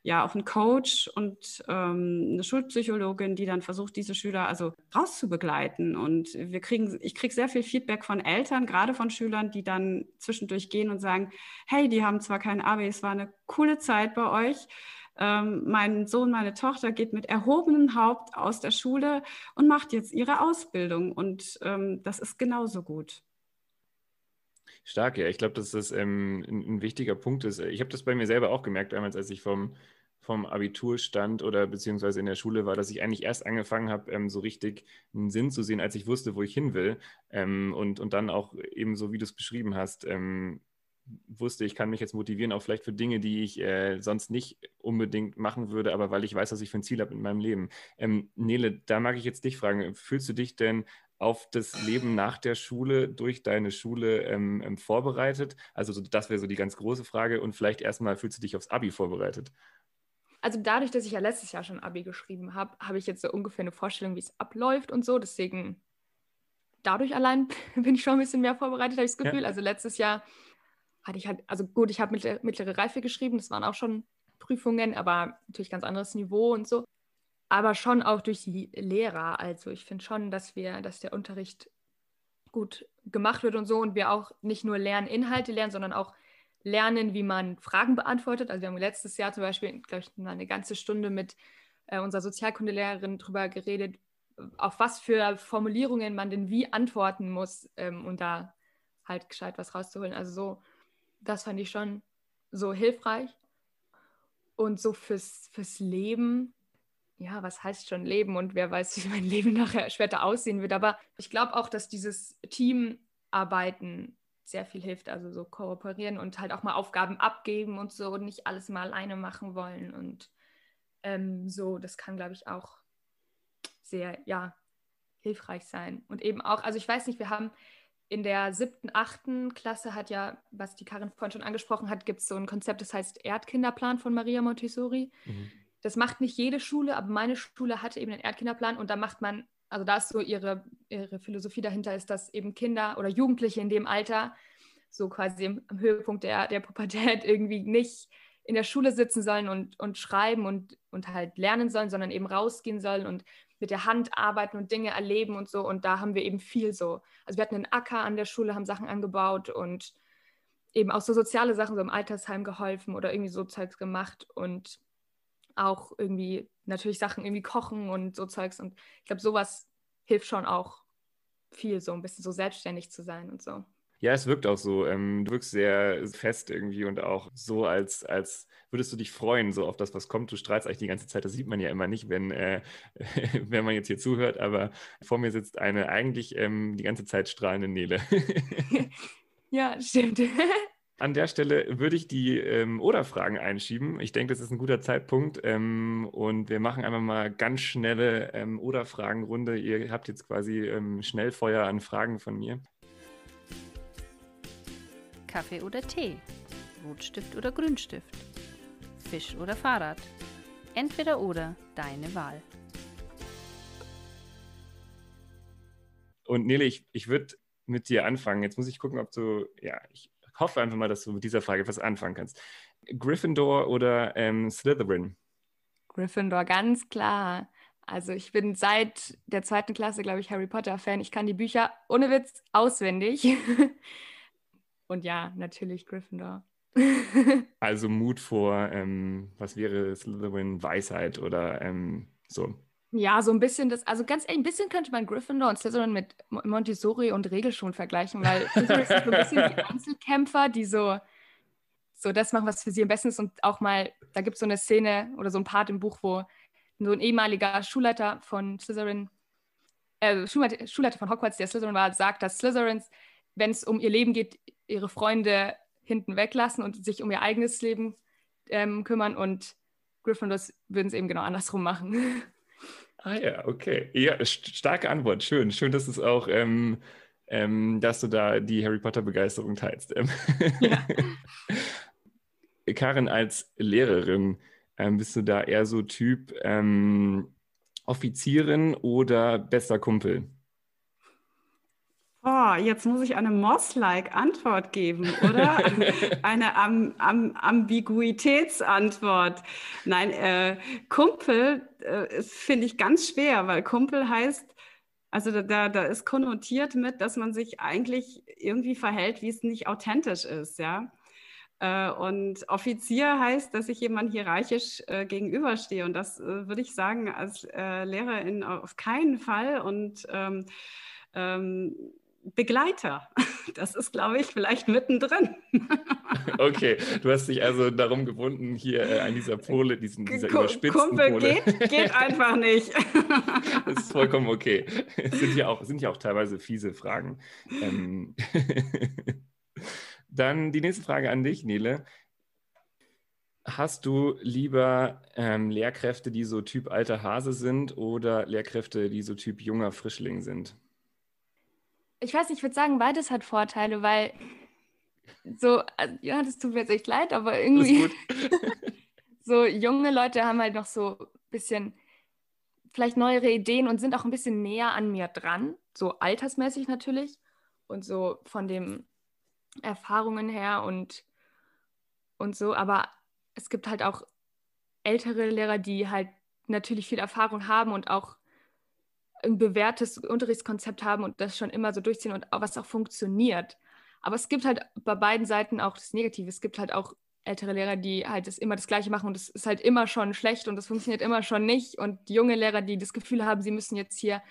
ja auch ein Coach und ähm, eine Schulpsychologin, die dann versucht, diese Schüler also rauszubegleiten. Und wir kriegen, ich kriege sehr viel Feedback von Eltern, gerade von Schülern, die dann zwischendurch gehen und sagen, hey, die haben zwar kein AB, es war eine coole Zeit bei euch. Ähm, mein Sohn, meine Tochter geht mit erhobenem Haupt aus der Schule und macht jetzt ihre Ausbildung. Und ähm, das ist genauso gut. Stark, ja. Ich glaube, dass das ähm, ein, ein, wichtiger Punkt ist. Ich habe das bei mir selber auch gemerkt, damals, als ich vom vom Abitur stand oder beziehungsweise in der Schule war, dass ich eigentlich erst angefangen habe, ähm, so richtig einen Sinn zu sehen, als ich wusste, wo ich hin will. Ähm, und, und dann auch eben so, wie du es beschrieben hast, ähm, wusste, ich kann mich jetzt motivieren, auch vielleicht für Dinge, die ich äh, sonst nicht unbedingt machen würde, aber weil ich weiß, was ich für ein Ziel habe in meinem Leben. Ähm, Nele, da mag ich jetzt dich fragen, fühlst du dich denn auf das Leben nach der Schule durch deine Schule ähm, ähm vorbereitet? Also so, das wäre so die ganz große Frage und vielleicht erstmal fühlst du dich aufs ABI vorbereitet? also dadurch, dass ich ja letztes Jahr schon Abi geschrieben habe, habe ich jetzt so ungefähr eine Vorstellung, wie es abläuft und so. Deswegen, dadurch allein bin ich schon ein bisschen mehr vorbereitet, habe ich das Gefühl. Ja. Also letztes Jahr hatte ich halt, also gut, ich habe mittlere, mittlere Reife geschrieben, das waren auch schon Prüfungen, aber natürlich ganz anderes Niveau und so. Aber schon auch durch die Lehrer. Also ich finde schon, dass wir, dass der Unterricht gut gemacht wird und so und wir auch nicht nur Lerninhalte lernen, sondern auch lernen, wie man Fragen beantwortet. Also wir haben letztes Jahr zum Beispiel, glaube ich, eine ganze Stunde mit äh, unserer Sozialkundelehrerin darüber geredet, auf was für Formulierungen man denn wie antworten muss ähm, um da halt gescheit was rauszuholen. Also so, das fand ich schon so hilfreich. Und so fürs, fürs Leben, ja, was heißt schon Leben und wer weiß, wie mein Leben nachher später aussehen wird. Aber ich glaube auch, dass dieses Teamarbeiten sehr viel hilft. Also so kooperieren und halt auch mal Aufgaben abgeben und so und nicht alles mal alleine machen wollen. Und ähm, so, das kann, glaube ich, auch sehr, ja, hilfreich sein. Und eben auch, also ich weiß nicht, wir haben in der siebten, achten Klasse hat ja, was die Karin vorhin schon angesprochen hat, gibt es so ein Konzept, das heißt Erdkinderplan von Maria Montessori. Mhm. Das macht nicht jede Schule, aber meine Schule hatte eben einen Erdkinderplan und da macht man also da ist so ihre, ihre Philosophie dahinter, ist, dass eben Kinder oder Jugendliche in dem Alter, so quasi im, am Höhepunkt der, der Pubertät, irgendwie nicht in der Schule sitzen sollen und, und schreiben und, und halt lernen sollen, sondern eben rausgehen sollen und mit der Hand arbeiten und Dinge erleben und so. Und da haben wir eben viel so. Also wir hatten einen Acker an der Schule, haben Sachen angebaut und eben auch so soziale Sachen, so im Altersheim geholfen oder irgendwie so Zeugs gemacht und auch irgendwie natürlich Sachen irgendwie kochen und so Zeugs. Und ich glaube, sowas hilft schon auch viel, so ein bisschen so selbstständig zu sein und so. Ja, es wirkt auch so. Ähm, du wirkst sehr fest irgendwie und auch so, als, als würdest du dich freuen, so auf das, was kommt. Du strahlst eigentlich die ganze Zeit. Das sieht man ja immer nicht, wenn, äh, wenn man jetzt hier zuhört. Aber vor mir sitzt eine eigentlich ähm, die ganze Zeit strahlende Nele. ja, stimmt. An der Stelle würde ich die ähm, Oder-Fragen einschieben. Ich denke, das ist ein guter Zeitpunkt. Ähm, und wir machen einfach mal ganz schnelle ähm, Oder-Fragen-Runde. Ihr habt jetzt quasi ähm, Schnellfeuer an Fragen von mir. Kaffee oder Tee? Rotstift oder Grünstift? Fisch oder Fahrrad? Entweder oder, deine Wahl. Und Nele, ich, ich würde mit dir anfangen. Jetzt muss ich gucken, ob du, ja, ich, hoffe einfach mal, dass du mit dieser Frage was anfangen kannst. Gryffindor oder ähm, Slytherin? Gryffindor, ganz klar. Also ich bin seit der zweiten Klasse, glaube ich, Harry Potter-Fan. Ich kann die Bücher ohne Witz auswendig. Und ja, natürlich Gryffindor. also Mut vor, ähm, was wäre Slytherin, Weisheit oder ähm, so. Ja, so ein bisschen das, also ganz ehrlich, ein bisschen könnte man Gryffindor und Slytherin mit Montessori und Regelschuhen vergleichen, weil Slytherin sind so ein bisschen die Einzelkämpfer, die so, so das machen, was für sie am besten ist. Und auch mal, da gibt es so eine Szene oder so ein Part im Buch, wo so ein ehemaliger Schulleiter von Slytherin, äh, Schulleiter, von Hogwarts, der Slytherin war, sagt, dass Slytherins, wenn es um ihr Leben geht, ihre Freunde hinten weglassen und sich um ihr eigenes Leben ähm, kümmern und Gryffindors würden es eben genau andersrum machen. Ah ja, okay. Ja, starke Antwort. Schön. Schön, dass es auch, ähm, ähm, dass du da die Harry Potter-Begeisterung teilst. Ähm, ja. Karin, als Lehrerin, ähm, bist du da eher so Typ ähm, Offizierin oder bester Kumpel? jetzt muss ich eine Moss-like Antwort geben, oder? eine Am Am Ambiguitätsantwort. Nein, äh, Kumpel äh, finde ich ganz schwer, weil Kumpel heißt, also da, da ist konnotiert mit, dass man sich eigentlich irgendwie verhält, wie es nicht authentisch ist, ja. Äh, und Offizier heißt, dass ich jemand hierarchisch äh, gegenüberstehe. Und das äh, würde ich sagen, als äh, Lehrerin auf keinen Fall. Und ähm, ähm Begleiter. Das ist, glaube ich, vielleicht mittendrin. Okay, du hast dich also darum gewunden, hier äh, an dieser Pole, diesen, dieser K überspitzten Kumpel Pole. Geht, geht einfach nicht. Das ist vollkommen okay. Es sind ja auch, sind ja auch teilweise fiese Fragen. Ähm. Dann die nächste Frage an dich, Nele. Hast du lieber ähm, Lehrkräfte, die so Typ alter Hase sind oder Lehrkräfte, die so Typ junger Frischling sind? ich weiß nicht, ich würde sagen, beides hat Vorteile, weil so, also, ja, das tut mir jetzt echt leid, aber irgendwie so junge Leute haben halt noch so ein bisschen vielleicht neuere Ideen und sind auch ein bisschen näher an mir dran, so altersmäßig natürlich und so von den Erfahrungen her und, und so, aber es gibt halt auch ältere Lehrer, die halt natürlich viel Erfahrung haben und auch ein bewährtes Unterrichtskonzept haben und das schon immer so durchziehen und was auch funktioniert. Aber es gibt halt bei beiden Seiten auch das Negative. Es gibt halt auch ältere Lehrer, die halt das immer das Gleiche machen und es ist halt immer schon schlecht und das funktioniert immer schon nicht. Und junge Lehrer, die das Gefühl haben, sie müssen jetzt hier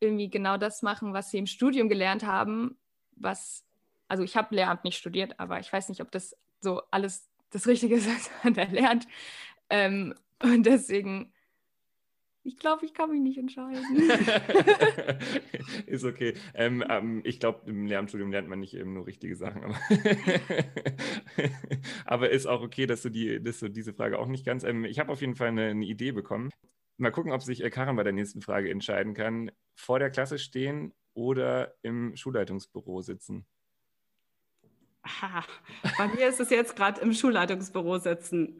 irgendwie genau das machen, was sie im Studium gelernt haben, was, also ich habe Lehramt nicht studiert, aber ich weiß nicht, ob das so alles das Richtige ist, was man da lernt. Ähm, und deswegen ich glaube, ich kann mich nicht entscheiden. ist okay. Ähm, ähm, ich glaube, im Lehramtsstudium lernt man nicht eben nur richtige Sachen. Aber, aber ist auch okay, dass du, die, dass du diese Frage auch nicht ganz. Ähm, ich habe auf jeden Fall eine, eine, Idee bekommen. Mal gucken, ob sich äh, Karin bei der nächsten Frage entscheiden kann. Vor der Klasse stehen oder im Schulleitungsbüro sitzen? Aha. Bei mir ist es jetzt gerade im Schulleitungsbüro sitzen.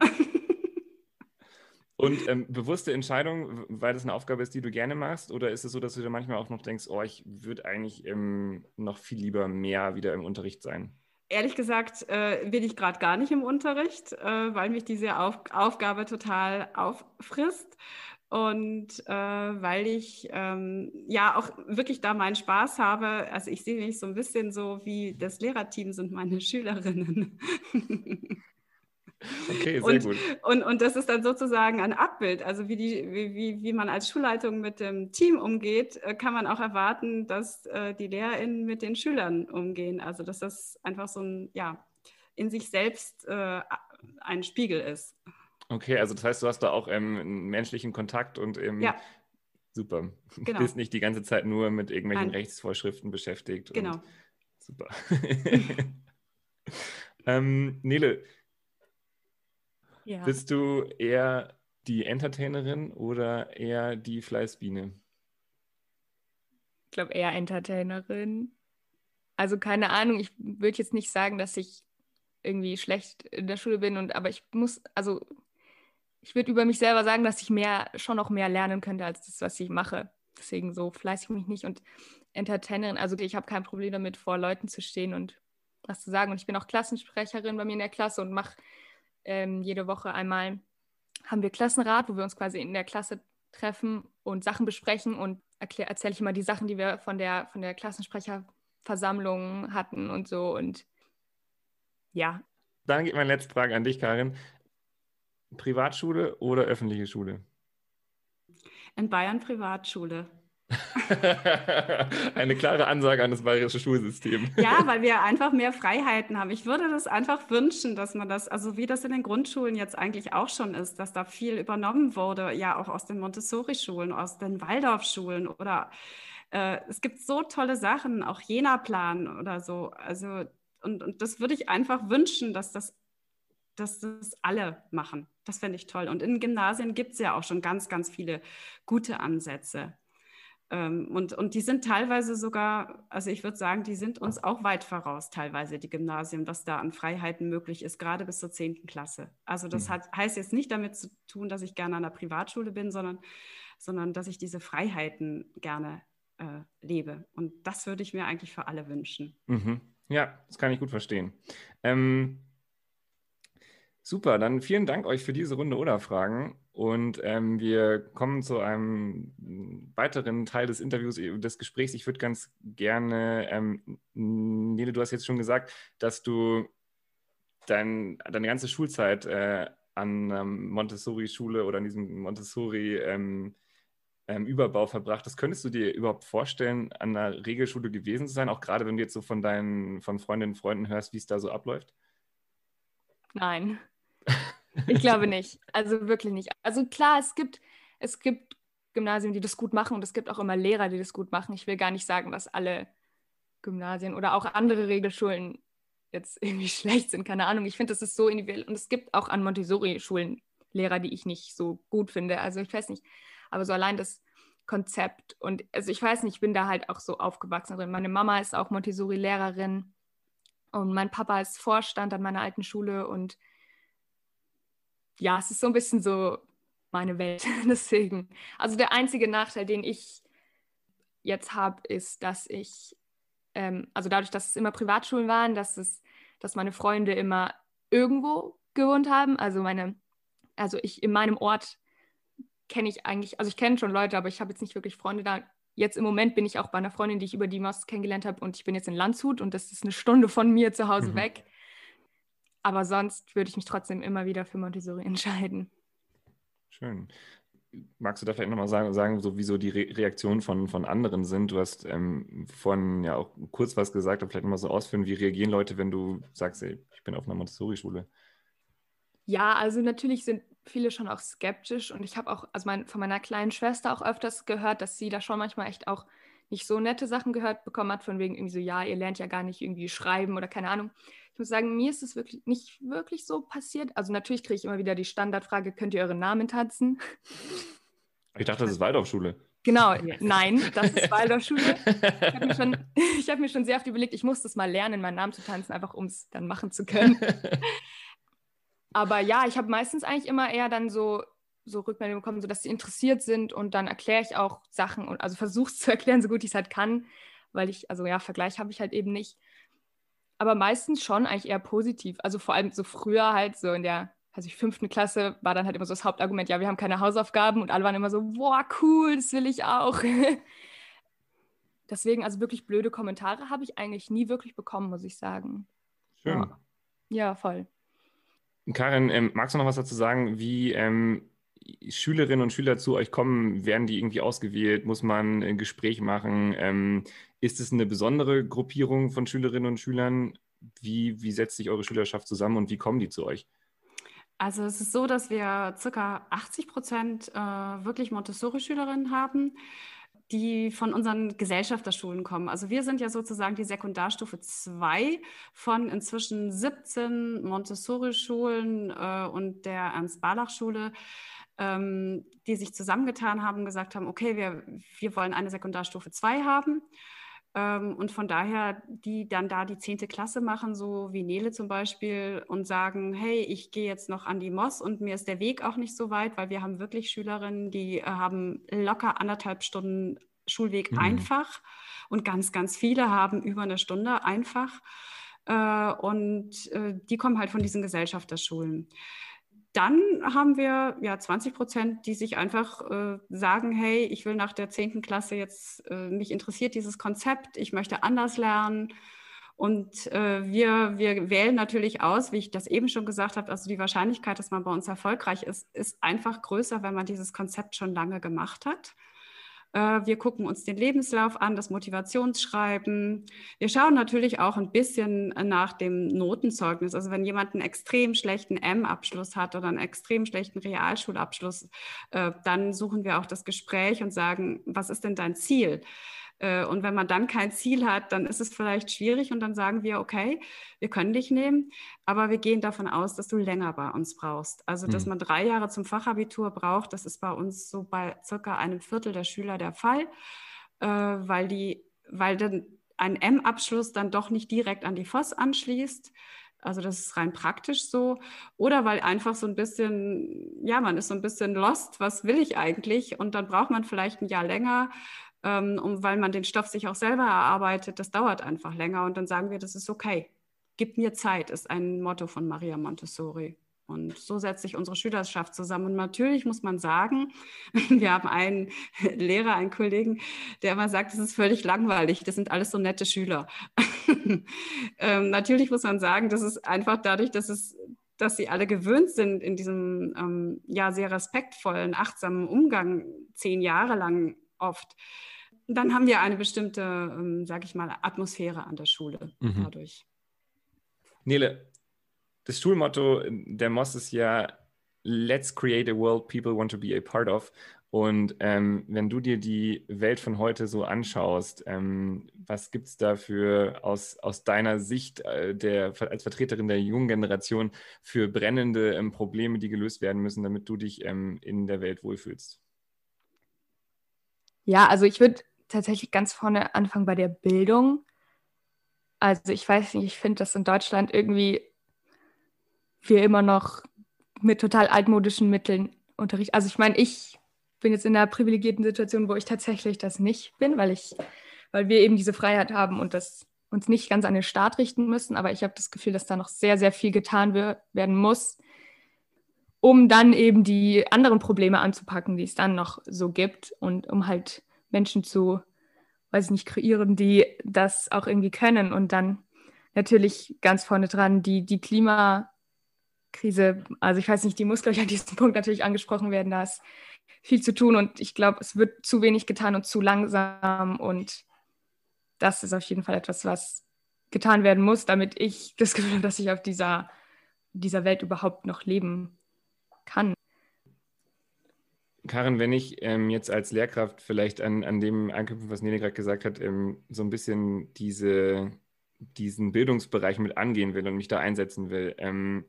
Und ähm, bewusste Entscheidung, weil das eine Aufgabe ist, die du gerne machst? Oder ist es so, dass du dir manchmal auch noch denkst, oh, ich würde eigentlich ähm, noch viel lieber mehr wieder im Unterricht sein? Ehrlich gesagt äh, bin ich gerade gar nicht im Unterricht, äh, weil mich diese Auf Aufgabe total auffrisst und äh, weil ich ähm, ja auch wirklich da meinen Spaß habe. Also ich sehe mich so ein bisschen so wie das Lehrerteam sind meine Schülerinnen. Okay, sehr und, gut. Und, und das ist dann sozusagen ein Abbild. Also wie, die, wie, wie, man als Schulleitung mit dem Team umgeht, äh, kann man auch erwarten, dass äh, die LehrerInnen mit den Schülern umgehen. Also dass das einfach so ein, ja, in sich selbst äh, ein Spiegel ist. Okay, also das heißt, du hast da auch ähm, einen menschlichen Kontakt und ähm, ja. super. Genau. Du bist nicht die ganze Zeit nur mit irgendwelchen Nein. Rechtsvorschriften beschäftigt. Genau. super. ähm, Nele, ja. Bist du eher die Entertainerin oder eher die Fleißbiene? Ich glaube eher Entertainerin. Also keine Ahnung, ich würde jetzt nicht sagen, dass ich irgendwie schlecht in der Schule bin und aber ich muss, also ich würde über mich selber sagen, dass ich mehr, schon noch mehr lernen könnte als das, was ich mache. Deswegen so fleißig mich nicht und Entertainerin. Also ich habe kein Problem damit, vor Leuten zu stehen und was zu sagen. Und ich bin auch Klassensprecherin bei mir in der Klasse und mache ähm, jede Woche einmal haben wir Klassenrat, wo wir uns quasi in der Klasse treffen und Sachen besprechen und erzähle ich immer die Sachen, die wir von der, von der Klassensprecherversammlung hatten und so und ja. Dann geht meine letzte Frage an dich, Karin. Privatschule oder öffentliche Schule? In Bayern Privatschule. Eine klare Ansage an das bayerische Schulsystem. Ja, weil wir einfach mehr Freiheiten haben. Ich würde das einfach wünschen, dass man das, also wie das in den Grundschulen jetzt eigentlich auch schon ist, dass da viel übernommen wurde, ja auch aus den Montessori-Schulen, aus den Waldorf-Schulen oder äh, es gibt so tolle Sachen, auch Jena-Plan oder so. Also und, und das würde ich einfach wünschen, dass das, dass das alle machen. Das fände ich toll. Und in Gymnasien gibt es ja auch schon ganz, ganz viele gute Ansätze. Ähm, und, und die sind teilweise sogar, also ich würde sagen, die sind uns auch weit voraus, teilweise die Gymnasien, was da an Freiheiten möglich ist, gerade bis zur 10. Klasse. Also das mhm. hat, heißt jetzt nicht damit zu tun, dass ich gerne an einer Privatschule bin, sondern, sondern dass ich diese Freiheiten gerne äh, lebe. Und das würde ich mir eigentlich für alle wünschen. Mhm. Ja, das kann ich gut verstehen. Ähm, super, dann vielen Dank euch für diese Runde oder Fragen. Und ähm, wir kommen zu einem weiteren Teil des Interviews, äh, des Gesprächs. Ich würde ganz gerne, ähm, Nele, du hast jetzt schon gesagt, dass du dein, deine ganze Schulzeit äh, an ähm, Montessori-Schule oder an diesem Montessori-Überbau ähm, ähm, verbracht hast. Könntest du dir überhaupt vorstellen, an einer Regelschule gewesen zu sein, auch gerade wenn du jetzt so von deinen von Freundinnen und Freunden hörst, wie es da so abläuft? Nein. Ich glaube nicht. Also wirklich nicht. Also klar, es gibt, es gibt Gymnasien, die das gut machen und es gibt auch immer Lehrer, die das gut machen. Ich will gar nicht sagen, dass alle Gymnasien oder auch andere Regelschulen jetzt irgendwie schlecht sind. Keine Ahnung. Ich finde, das ist so individuell. Und es gibt auch an Montessori-Schulen Lehrer, die ich nicht so gut finde. Also ich weiß nicht. Aber so allein das Konzept und also ich weiß nicht, ich bin da halt auch so aufgewachsen drin. Meine Mama ist auch Montessori-Lehrerin und mein Papa ist Vorstand an meiner alten Schule und ja, es ist so ein bisschen so meine Welt. Deswegen. Also der einzige Nachteil, den ich jetzt habe, ist, dass ich, ähm, also dadurch, dass es immer Privatschulen waren, dass es, dass meine Freunde immer irgendwo gewohnt haben. Also meine, also ich in meinem Ort kenne ich eigentlich, also ich kenne schon Leute, aber ich habe jetzt nicht wirklich Freunde da. Jetzt im Moment bin ich auch bei einer Freundin, die ich über die Maus kennengelernt habe und ich bin jetzt in Landshut und das ist eine Stunde von mir zu Hause mhm. weg. Aber sonst würde ich mich trotzdem immer wieder für Montessori entscheiden. Schön. Magst du da vielleicht nochmal sagen, sagen so wieso die Re Reaktionen von, von anderen sind? Du hast ähm, vorhin ja auch kurz was gesagt, aber vielleicht nochmal so ausführen, wie reagieren Leute, wenn du sagst, ey, ich bin auf einer Montessori-Schule? Ja, also natürlich sind viele schon auch skeptisch und ich habe auch also mein, von meiner kleinen Schwester auch öfters gehört, dass sie da schon manchmal echt auch nicht so nette Sachen gehört bekommen hat, von wegen irgendwie so, ja, ihr lernt ja gar nicht irgendwie schreiben oder keine Ahnung. Ich muss sagen, mir ist es wirklich nicht wirklich so passiert. Also natürlich kriege ich immer wieder die Standardfrage, könnt ihr euren Namen tanzen? Ich dachte, das ist Waldorfschule. Genau, nein, das ist Waldorfschule. Ich habe mir, hab mir schon sehr oft überlegt, ich muss das mal lernen, meinen Namen zu tanzen, einfach um es dann machen zu können. Aber ja, ich habe meistens eigentlich immer eher dann so so Rückmeldungen bekommen, sodass sie interessiert sind und dann erkläre ich auch Sachen und also versuche es zu erklären, so gut ich es halt kann, weil ich, also ja, Vergleich habe ich halt eben nicht. Aber meistens schon eigentlich eher positiv. Also vor allem so früher halt, so in der, also ich fünften Klasse war dann halt immer so das Hauptargument, ja, wir haben keine Hausaufgaben und alle waren immer so, boah, cool, das will ich auch. Deswegen, also wirklich blöde Kommentare habe ich eigentlich nie wirklich bekommen, muss ich sagen. Schön. Ja, voll. Karin, ähm, magst du noch was dazu sagen, wie ähm, Schülerinnen und Schüler zu euch kommen? Werden die irgendwie ausgewählt? Muss man ein Gespräch machen? Ähm, ist es eine besondere Gruppierung von Schülerinnen und Schülern? Wie, wie setzt sich eure Schülerschaft zusammen und wie kommen die zu euch? Also es ist so, dass wir circa 80 Prozent äh, wirklich Montessori-Schülerinnen haben die von unseren Gesellschafterschulen kommen. Also wir sind ja sozusagen die Sekundarstufe 2 von inzwischen 17 Montessori-Schulen äh, und der Ernst-Barlach-Schule ähm, die sich zusammengetan haben, gesagt haben, okay, wir, wir wollen eine Sekundarstufe 2 haben. Ähm, und von daher, die dann da die 10. Klasse machen, so wie Nele zum Beispiel, und sagen, hey, ich gehe jetzt noch an die Moss und mir ist der Weg auch nicht so weit, weil wir haben wirklich Schülerinnen, die äh, haben locker anderthalb Stunden Schulweg mhm. einfach und ganz, ganz viele haben über eine Stunde einfach. Äh, und äh, die kommen halt von diesen Gesellschafterschulen dann haben wir ja 20 Prozent, die sich einfach äh, sagen, hey, ich will nach der 10. Klasse jetzt, äh, mich interessiert dieses Konzept, ich möchte anders lernen. Und äh, wir, wir wählen natürlich aus, wie ich das eben schon gesagt habe, also die Wahrscheinlichkeit, dass man bei uns erfolgreich ist, ist einfach größer, wenn man dieses Konzept schon lange gemacht hat. Äh, wir gucken uns den Lebenslauf an, das Motivationsschreiben. Wir schauen natürlich auch ein bisschen nach dem Notenzeugnis. Also wenn jemand einen extrem schlechten M-Abschluss hat oder einen extrem schlechten Realschulabschluss, äh, dann suchen wir auch das Gespräch und sagen, was ist denn dein Ziel? Äh, und wenn man dann kein Ziel hat, dann ist es vielleicht schwierig und dann sagen wir, okay, wir können dich nehmen, aber wir gehen davon aus, dass du länger bei uns brauchst. Also, dass mhm. man drei Jahre zum Fachabitur braucht, das ist bei uns so bei circa einem Viertel der Schüler der Fall, äh, weil die, weil dann ein M-Abschluss dann doch nicht direkt an die FOS anschließt. Also das ist rein praktisch so. Oder weil einfach so ein bisschen, ja, man ist so ein bisschen lost, was will ich eigentlich? Und dann braucht man vielleicht ein Jahr länger, um, ähm, weil man den Stoff sich auch selber erarbeitet. Das dauert einfach länger und dann sagen wir, das ist okay. Gib mir Zeit, ist ein Motto von Maria Montessori. Und so setzt sich unsere Schülerschaft zusammen. Und natürlich muss man sagen, wir haben einen Lehrer, einen Kollegen, der immer sagt, das ist völlig langweilig, das sind alles so nette Schüler. ähm, natürlich muss man sagen, das ist einfach dadurch, dass es dass sie alle gewöhnt sind, in diesem ähm, ja sehr respektvollen, achtsamen Umgang zehn Jahre lang oft. Dann haben wir eine bestimmte, ähm, sage ich mal, Atmosphäre an der Schule mhm. dadurch. Nele, das Schulmotto der MOS ist ja Let's create a world people want to be a part of. Und ähm, wenn du dir die Welt von heute so anschaust, ähm, was gibt es dafür aus, aus deiner Sicht äh, der, als Vertreterin der jungen Generation für brennende ähm, Probleme, die gelöst werden müssen, damit du dich ähm, in der Welt wohlfühlst? Ja, also ich würde tatsächlich ganz vorne anfangen bei der Bildung. Also ich weiß nicht, ich finde, dass in Deutschland irgendwie wir immer noch mit total altmodischen Mitteln unterrichten. Also ich meine, ich bin jetzt in einer privilegierten Situation, wo ich tatsächlich das nicht bin, weil ich, weil wir eben diese Freiheit haben und das uns nicht ganz an den Staat richten müssen. Aber ich habe das Gefühl, dass da noch sehr, sehr viel getan werden muss, um dann eben die anderen Probleme anzupacken, die es dann noch so gibt und um halt Menschen zu, weiß ich nicht, kreieren, die das auch irgendwie können und dann natürlich ganz vorne dran die, die Klimakrise, also ich weiß nicht, die muss gleich an diesem Punkt natürlich angesprochen werden, da ist viel zu tun und ich glaube, es wird zu wenig getan und zu langsam und das ist auf jeden Fall etwas, was getan werden muss, damit ich das Gefühl habe, dass ich auf dieser, dieser Welt überhaupt noch leben kann kann. Karin, wenn ich ähm, jetzt als Lehrkraft vielleicht an, an dem anknüpfen, was Nene gerade gesagt hat, ähm, so ein bisschen diese, diesen Bildungsbereich mit angehen will und mich da einsetzen will, ähm,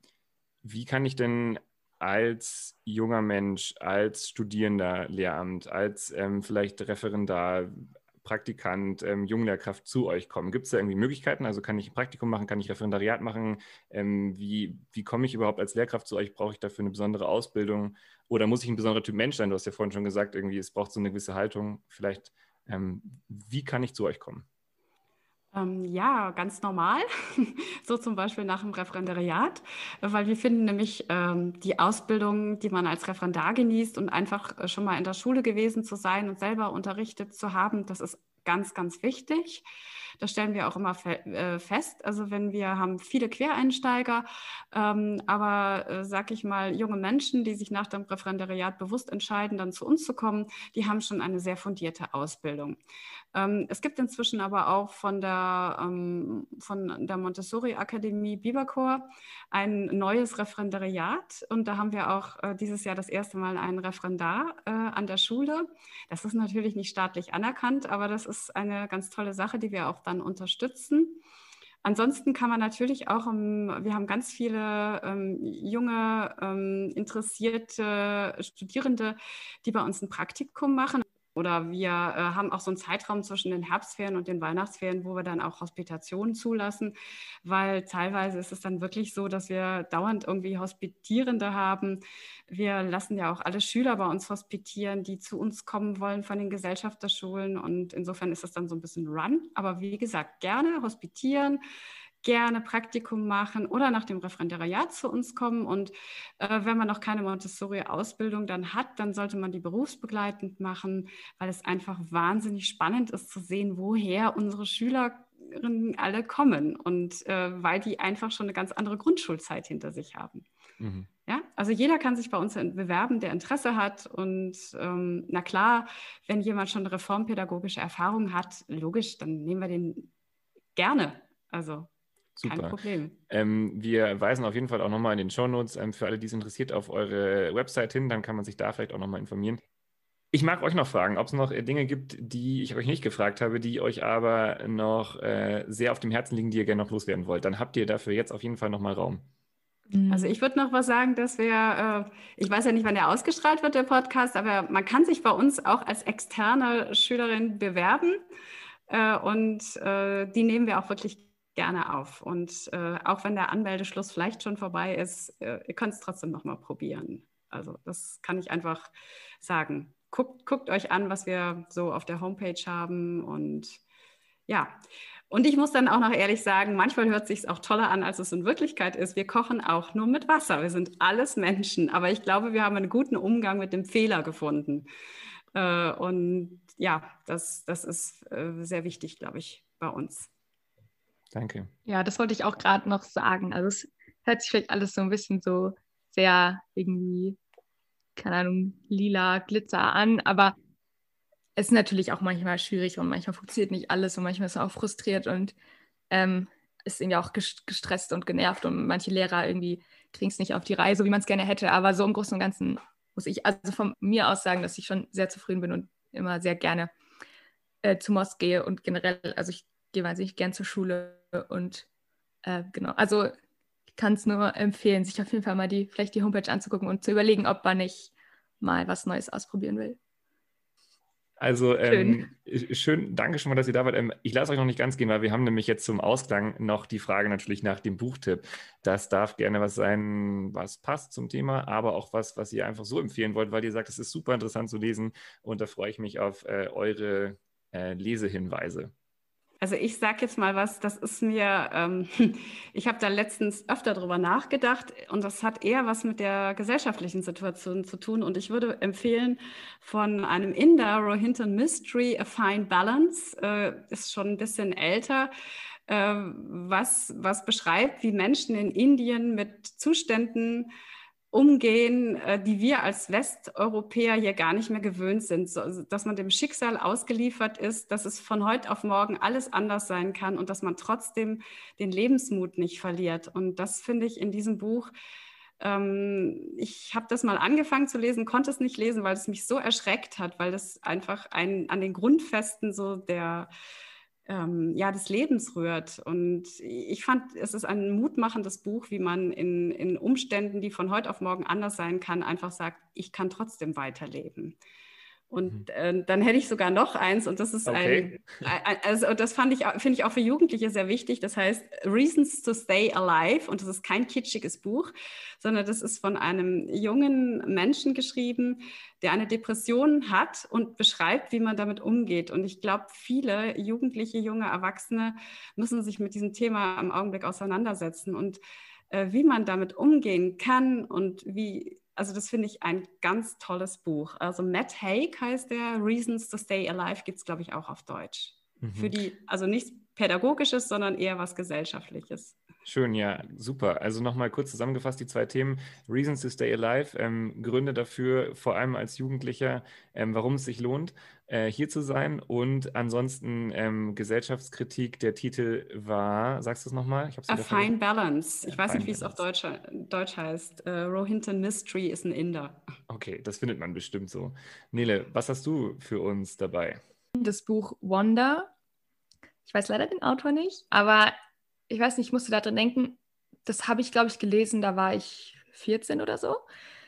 wie kann ich denn als junger Mensch, als Studierender Lehramt, als ähm, vielleicht Referendar, Praktikant, ähm, Junglehrkraft zu euch kommen? Gibt es da irgendwie Möglichkeiten? Also kann ich ein Praktikum machen, kann ich Referendariat machen? Ähm, wie, wie komme ich überhaupt als Lehrkraft zu euch? Brauche ich dafür eine besondere Ausbildung? Oder muss ich ein besonderer Typ Mensch sein? Du hast ja vorhin schon gesagt, irgendwie, es braucht so eine gewisse Haltung. Vielleicht, ähm, wie kann ich zu euch kommen? Ähm, ja, ganz normal, so zum Beispiel nach dem Referendariat, weil wir finden nämlich ähm, die Ausbildung, die man als Referendar genießt und einfach äh, schon mal in der Schule gewesen zu sein und selber unterrichtet zu haben, das ist ganz, ganz wichtig. Das stellen wir auch immer fe äh, fest. Also wenn wir haben viele Quereinsteiger, ähm, aber äh, sag ich mal, junge Menschen, die sich nach dem Referendariat bewusst entscheiden, dann zu uns zu kommen, die haben schon eine sehr fundierte Ausbildung. Ähm, es gibt inzwischen aber auch von der, ähm, von der Montessori Akademie Biberchor ein neues Referendariat und da haben wir auch äh, dieses Jahr das erste Mal einen Referendar äh, an der Schule. Das ist natürlich nicht staatlich anerkannt, aber das ist eine ganz tolle Sache, die wir auch dann unterstützen. Ansonsten kann man natürlich auch, ähm, wir haben ganz viele ähm, junge, ähm, interessierte Studierende, die bei uns ein Praktikum machen. Oder wir äh, haben auch so einen Zeitraum zwischen den Herbstferien und den Weihnachtsferien, wo wir dann auch Hospitationen zulassen, weil teilweise ist es dann wirklich so, dass wir dauernd irgendwie Hospitierende haben. Wir lassen ja auch alle Schüler bei uns hospitieren, die zu uns kommen wollen von den Gesellschafterschulen. Und insofern ist das dann so ein bisschen Run. Aber wie gesagt, gerne hospitieren gerne Praktikum machen oder nach dem Referendariat zu uns kommen. Und äh, wenn man noch keine Montessori-Ausbildung dann hat, dann sollte man die berufsbegleitend machen, weil es einfach wahnsinnig spannend ist zu sehen, woher unsere Schülerinnen alle kommen und äh, weil die einfach schon eine ganz andere Grundschulzeit hinter sich haben. Mhm. Ja, also jeder kann sich bei uns bewerben, der Interesse hat. Und ähm, na klar, wenn jemand schon reformpädagogische Erfahrung hat, logisch, dann nehmen wir den gerne. Also Super. Kein Problem. Ähm, wir weisen auf jeden Fall auch nochmal in den Shownotes ähm, für alle, die es interessiert, auf eure Website hin. Dann kann man sich da vielleicht auch nochmal informieren. Ich mag euch noch fragen, ob es noch äh, Dinge gibt, die ich euch nicht gefragt habe, die euch aber noch äh, sehr auf dem Herzen liegen, die ihr gerne noch loswerden wollt. Dann habt ihr dafür jetzt auf jeden Fall nochmal Raum. Mhm. Also ich würde noch was sagen, dass wir, äh, ich weiß ja nicht, wann der ausgestrahlt wird, der Podcast, aber man kann sich bei uns auch als externe Schülerin bewerben äh, und äh, die nehmen wir auch wirklich gerne gerne auf. Und äh, auch wenn der Anmeldeschluss vielleicht schon vorbei ist, äh, ihr könnt es trotzdem nochmal probieren. Also das kann ich einfach sagen. Guckt, guckt euch an, was wir so auf der Homepage haben und ja. Und ich muss dann auch noch ehrlich sagen, manchmal hört sich auch toller an, als es in Wirklichkeit ist. Wir kochen auch nur mit Wasser. Wir sind alles Menschen. Aber ich glaube, wir haben einen guten Umgang mit dem Fehler gefunden. Äh, und ja, das, das ist äh, sehr wichtig, glaube ich, bei uns. Danke. Ja, das wollte ich auch gerade noch sagen. Also es hört sich vielleicht alles so ein bisschen so sehr irgendwie, keine Ahnung, lila Glitzer an, aber es ist natürlich auch manchmal schwierig und manchmal funktioniert nicht alles und manchmal ist man auch frustriert und ähm, ist irgendwie auch gestresst und genervt und manche Lehrer irgendwie kriegen es nicht auf die Reihe, so wie man es gerne hätte. Aber so im Großen und Ganzen muss ich also von mir aus sagen, dass ich schon sehr zufrieden bin und immer sehr gerne äh, zu Moss gehe und generell, also ich gehe wahnsinnig gern zur Schule und äh, genau, also ich kann es nur empfehlen, sich auf jeden Fall mal die, vielleicht die Homepage anzugucken und zu überlegen, ob man nicht mal was Neues ausprobieren will. Also ähm, schön. Ähm, schön, danke schon mal, dass ihr da wart. Ähm, ich lasse euch noch nicht ganz gehen, weil wir haben nämlich jetzt zum Ausgang noch die Frage natürlich nach dem Buchtipp. Das darf gerne was sein, was passt zum Thema, aber auch was, was ihr einfach so empfehlen wollt, weil ihr sagt, es ist super interessant zu lesen und da freue ich mich auf äh, eure äh, Lesehinweise. Also ich sage jetzt mal was, das ist mir, ähm, ich habe da letztens öfter drüber nachgedacht und das hat eher was mit der gesellschaftlichen Situation zu tun. Und ich würde empfehlen, von einem Inder, Rohinton Mystery, A Fine Balance, äh, ist schon ein bisschen älter, äh, was, was beschreibt, wie Menschen in Indien mit Zuständen umgehen, äh, die wir als Westeuropäer hier gar nicht mehr gewöhnt sind, so, also, dass man dem Schicksal ausgeliefert ist, dass es von heute auf morgen alles anders sein kann und dass man trotzdem den Lebensmut nicht verliert. Und das finde ich in diesem Buch. Ähm, ich habe das mal angefangen zu lesen, konnte es nicht lesen, weil es mich so erschreckt hat, weil das einfach ein, an den Grundfesten so der ähm, ja, des Lebens rührt. Und ich fand, es ist ein mutmachendes Buch, wie man in, in Umständen, die von heute auf morgen anders sein kann, einfach sagt, ich kann trotzdem weiterleben. Und mhm. äh, dann hätte ich sogar noch eins und das ist okay. ein, also das fand ich, finde ich auch für Jugendliche sehr wichtig. Das heißt Reasons to Stay Alive und das ist kein kitschiges Buch, sondern das ist von einem jungen Menschen geschrieben, der eine Depression hat und beschreibt, wie man damit umgeht. Und ich glaube, viele Jugendliche, junge Erwachsene müssen sich mit diesem Thema am Augenblick auseinandersetzen und äh, wie man damit umgehen kann und wie also das finde ich ein ganz tolles Buch. Also Matt Haig heißt der, Reasons to Stay Alive gibt es, glaube ich, auch auf Deutsch. Mhm. Für die, also nichts Pädagogisches, sondern eher was Gesellschaftliches. Schön, ja, super. Also nochmal kurz zusammengefasst die zwei Themen. Reasons to Stay Alive, ähm, Gründe dafür, vor allem als Jugendlicher, ähm, warum es sich lohnt, äh, hier zu sein. Und ansonsten ähm, Gesellschaftskritik, der Titel war, sagst du es nochmal? A Fine Balance. Ich A weiß nicht, wie es auf Deutsch, Deutsch heißt. Äh, Rohinton Mystery ist ein Inder. Okay, das findet man bestimmt so. Nele, was hast du für uns dabei? Das Buch Wonder. Ich weiß leider den Autor nicht, aber ich weiß nicht, ich musste da drin denken, das habe ich, glaube ich, gelesen, da war ich 14 oder so.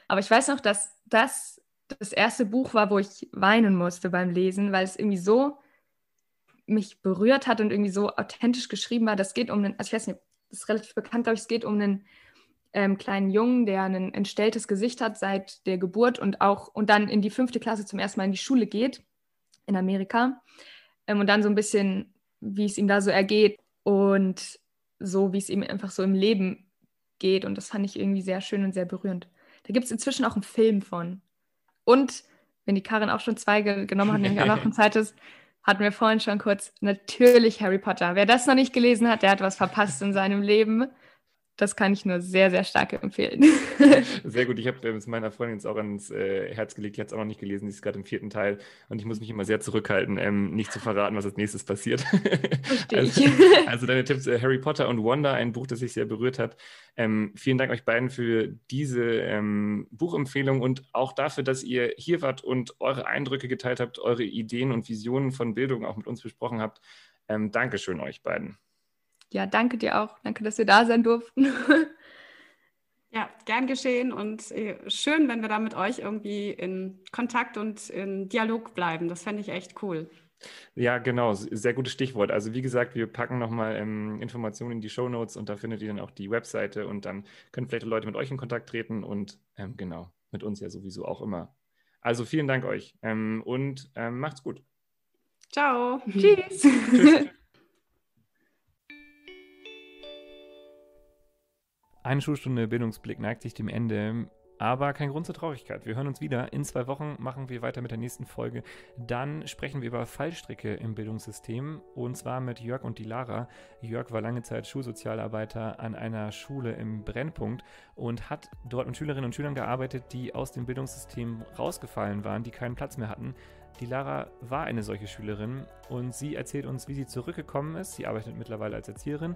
Aber ich weiß noch, dass das das erste Buch war, wo ich weinen musste beim Lesen, weil es irgendwie so mich berührt hat und irgendwie so authentisch geschrieben war. Das geht um einen, also ich weiß nicht, das ist relativ bekannt, glaube ich, es geht um einen ähm, kleinen Jungen, der ein entstelltes Gesicht hat seit der Geburt und auch und dann in die fünfte Klasse zum ersten Mal in die Schule geht in Amerika ähm, und dann so ein bisschen, wie es ihm da so ergeht. Und so, wie es ihm einfach so im Leben geht. Und das fand ich irgendwie sehr schön und sehr berührend. Da gibt es inzwischen auch einen Film von. Und wenn die Karin auch schon zwei genommen hat, nämlich auch noch ein zweites, hatten wir vorhin schon kurz, natürlich Harry Potter. Wer das noch nicht gelesen hat, der hat was verpasst in seinem Leben das kann ich nur sehr, sehr stark empfehlen. Sehr gut. Ich habe ähm, es meiner Freundin jetzt auch ans äh, Herz gelegt. Die hat es auch noch nicht gelesen. Die ist gerade im vierten Teil. Und ich muss mich immer sehr zurückhalten, ähm, nicht zu verraten, was als nächstes passiert. Verstehe also, also deine Tipps: äh, Harry Potter und Wanda, ein Buch, das sich sehr berührt hat. Ähm, vielen Dank euch beiden für diese ähm, Buchempfehlung und auch dafür, dass ihr hier wart und eure Eindrücke geteilt habt, eure Ideen und Visionen von Bildung auch mit uns besprochen habt. Ähm, Dankeschön euch beiden ja, danke dir auch. Danke, dass wir da sein durften. Ja, gern geschehen und äh, schön, wenn wir da mit euch irgendwie in Kontakt und in Dialog bleiben. Das fände ich echt cool. Ja, genau, sehr gutes Stichwort. Also wie gesagt, wir packen nochmal ähm, Informationen in die Show Notes und da findet ihr dann auch die Webseite und dann können vielleicht Leute mit euch in Kontakt treten und ähm, genau, mit uns ja sowieso auch immer. Also vielen Dank euch ähm, und ähm, macht's gut. Ciao. Tschüss. Tschüss. Eine Schulstunde Bildungsblick neigt sich dem Ende, aber kein Grund zur Traurigkeit. Wir hören uns wieder. In zwei Wochen machen wir weiter mit der nächsten Folge. Dann sprechen wir über Fallstricke im Bildungssystem und zwar mit Jörg und die Lara. Jörg war lange Zeit Schulsozialarbeiter an einer Schule im Brennpunkt und hat dort mit Schülerinnen und Schülern gearbeitet, die aus dem Bildungssystem rausgefallen waren, die keinen Platz mehr hatten. Die Lara war eine solche Schülerin und sie erzählt uns, wie sie zurückgekommen ist. Sie arbeitet mittlerweile als Erzieherin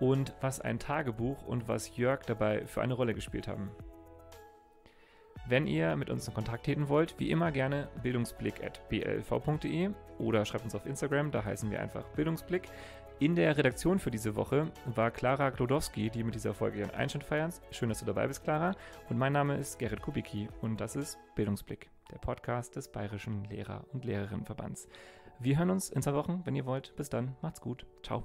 und was ein Tagebuch und was Jörg dabei für eine Rolle gespielt haben. Wenn ihr mit uns in Kontakt treten wollt, wie immer gerne bildungsblick.blv.de oder schreibt uns auf Instagram, da heißen wir einfach Bildungsblick. In der Redaktion für diese Woche war Clara Klodowski, die mit dieser Folge ihren Einstand feiert. Schön, dass du dabei bist, Clara. Und mein Name ist Gerrit Kubicki und das ist Bildungsblick, der Podcast des Bayerischen Lehrer- und Lehrerinnenverbands. Wir hören uns in zwei Wochen, wenn ihr wollt. Bis dann, macht's gut. Ciao.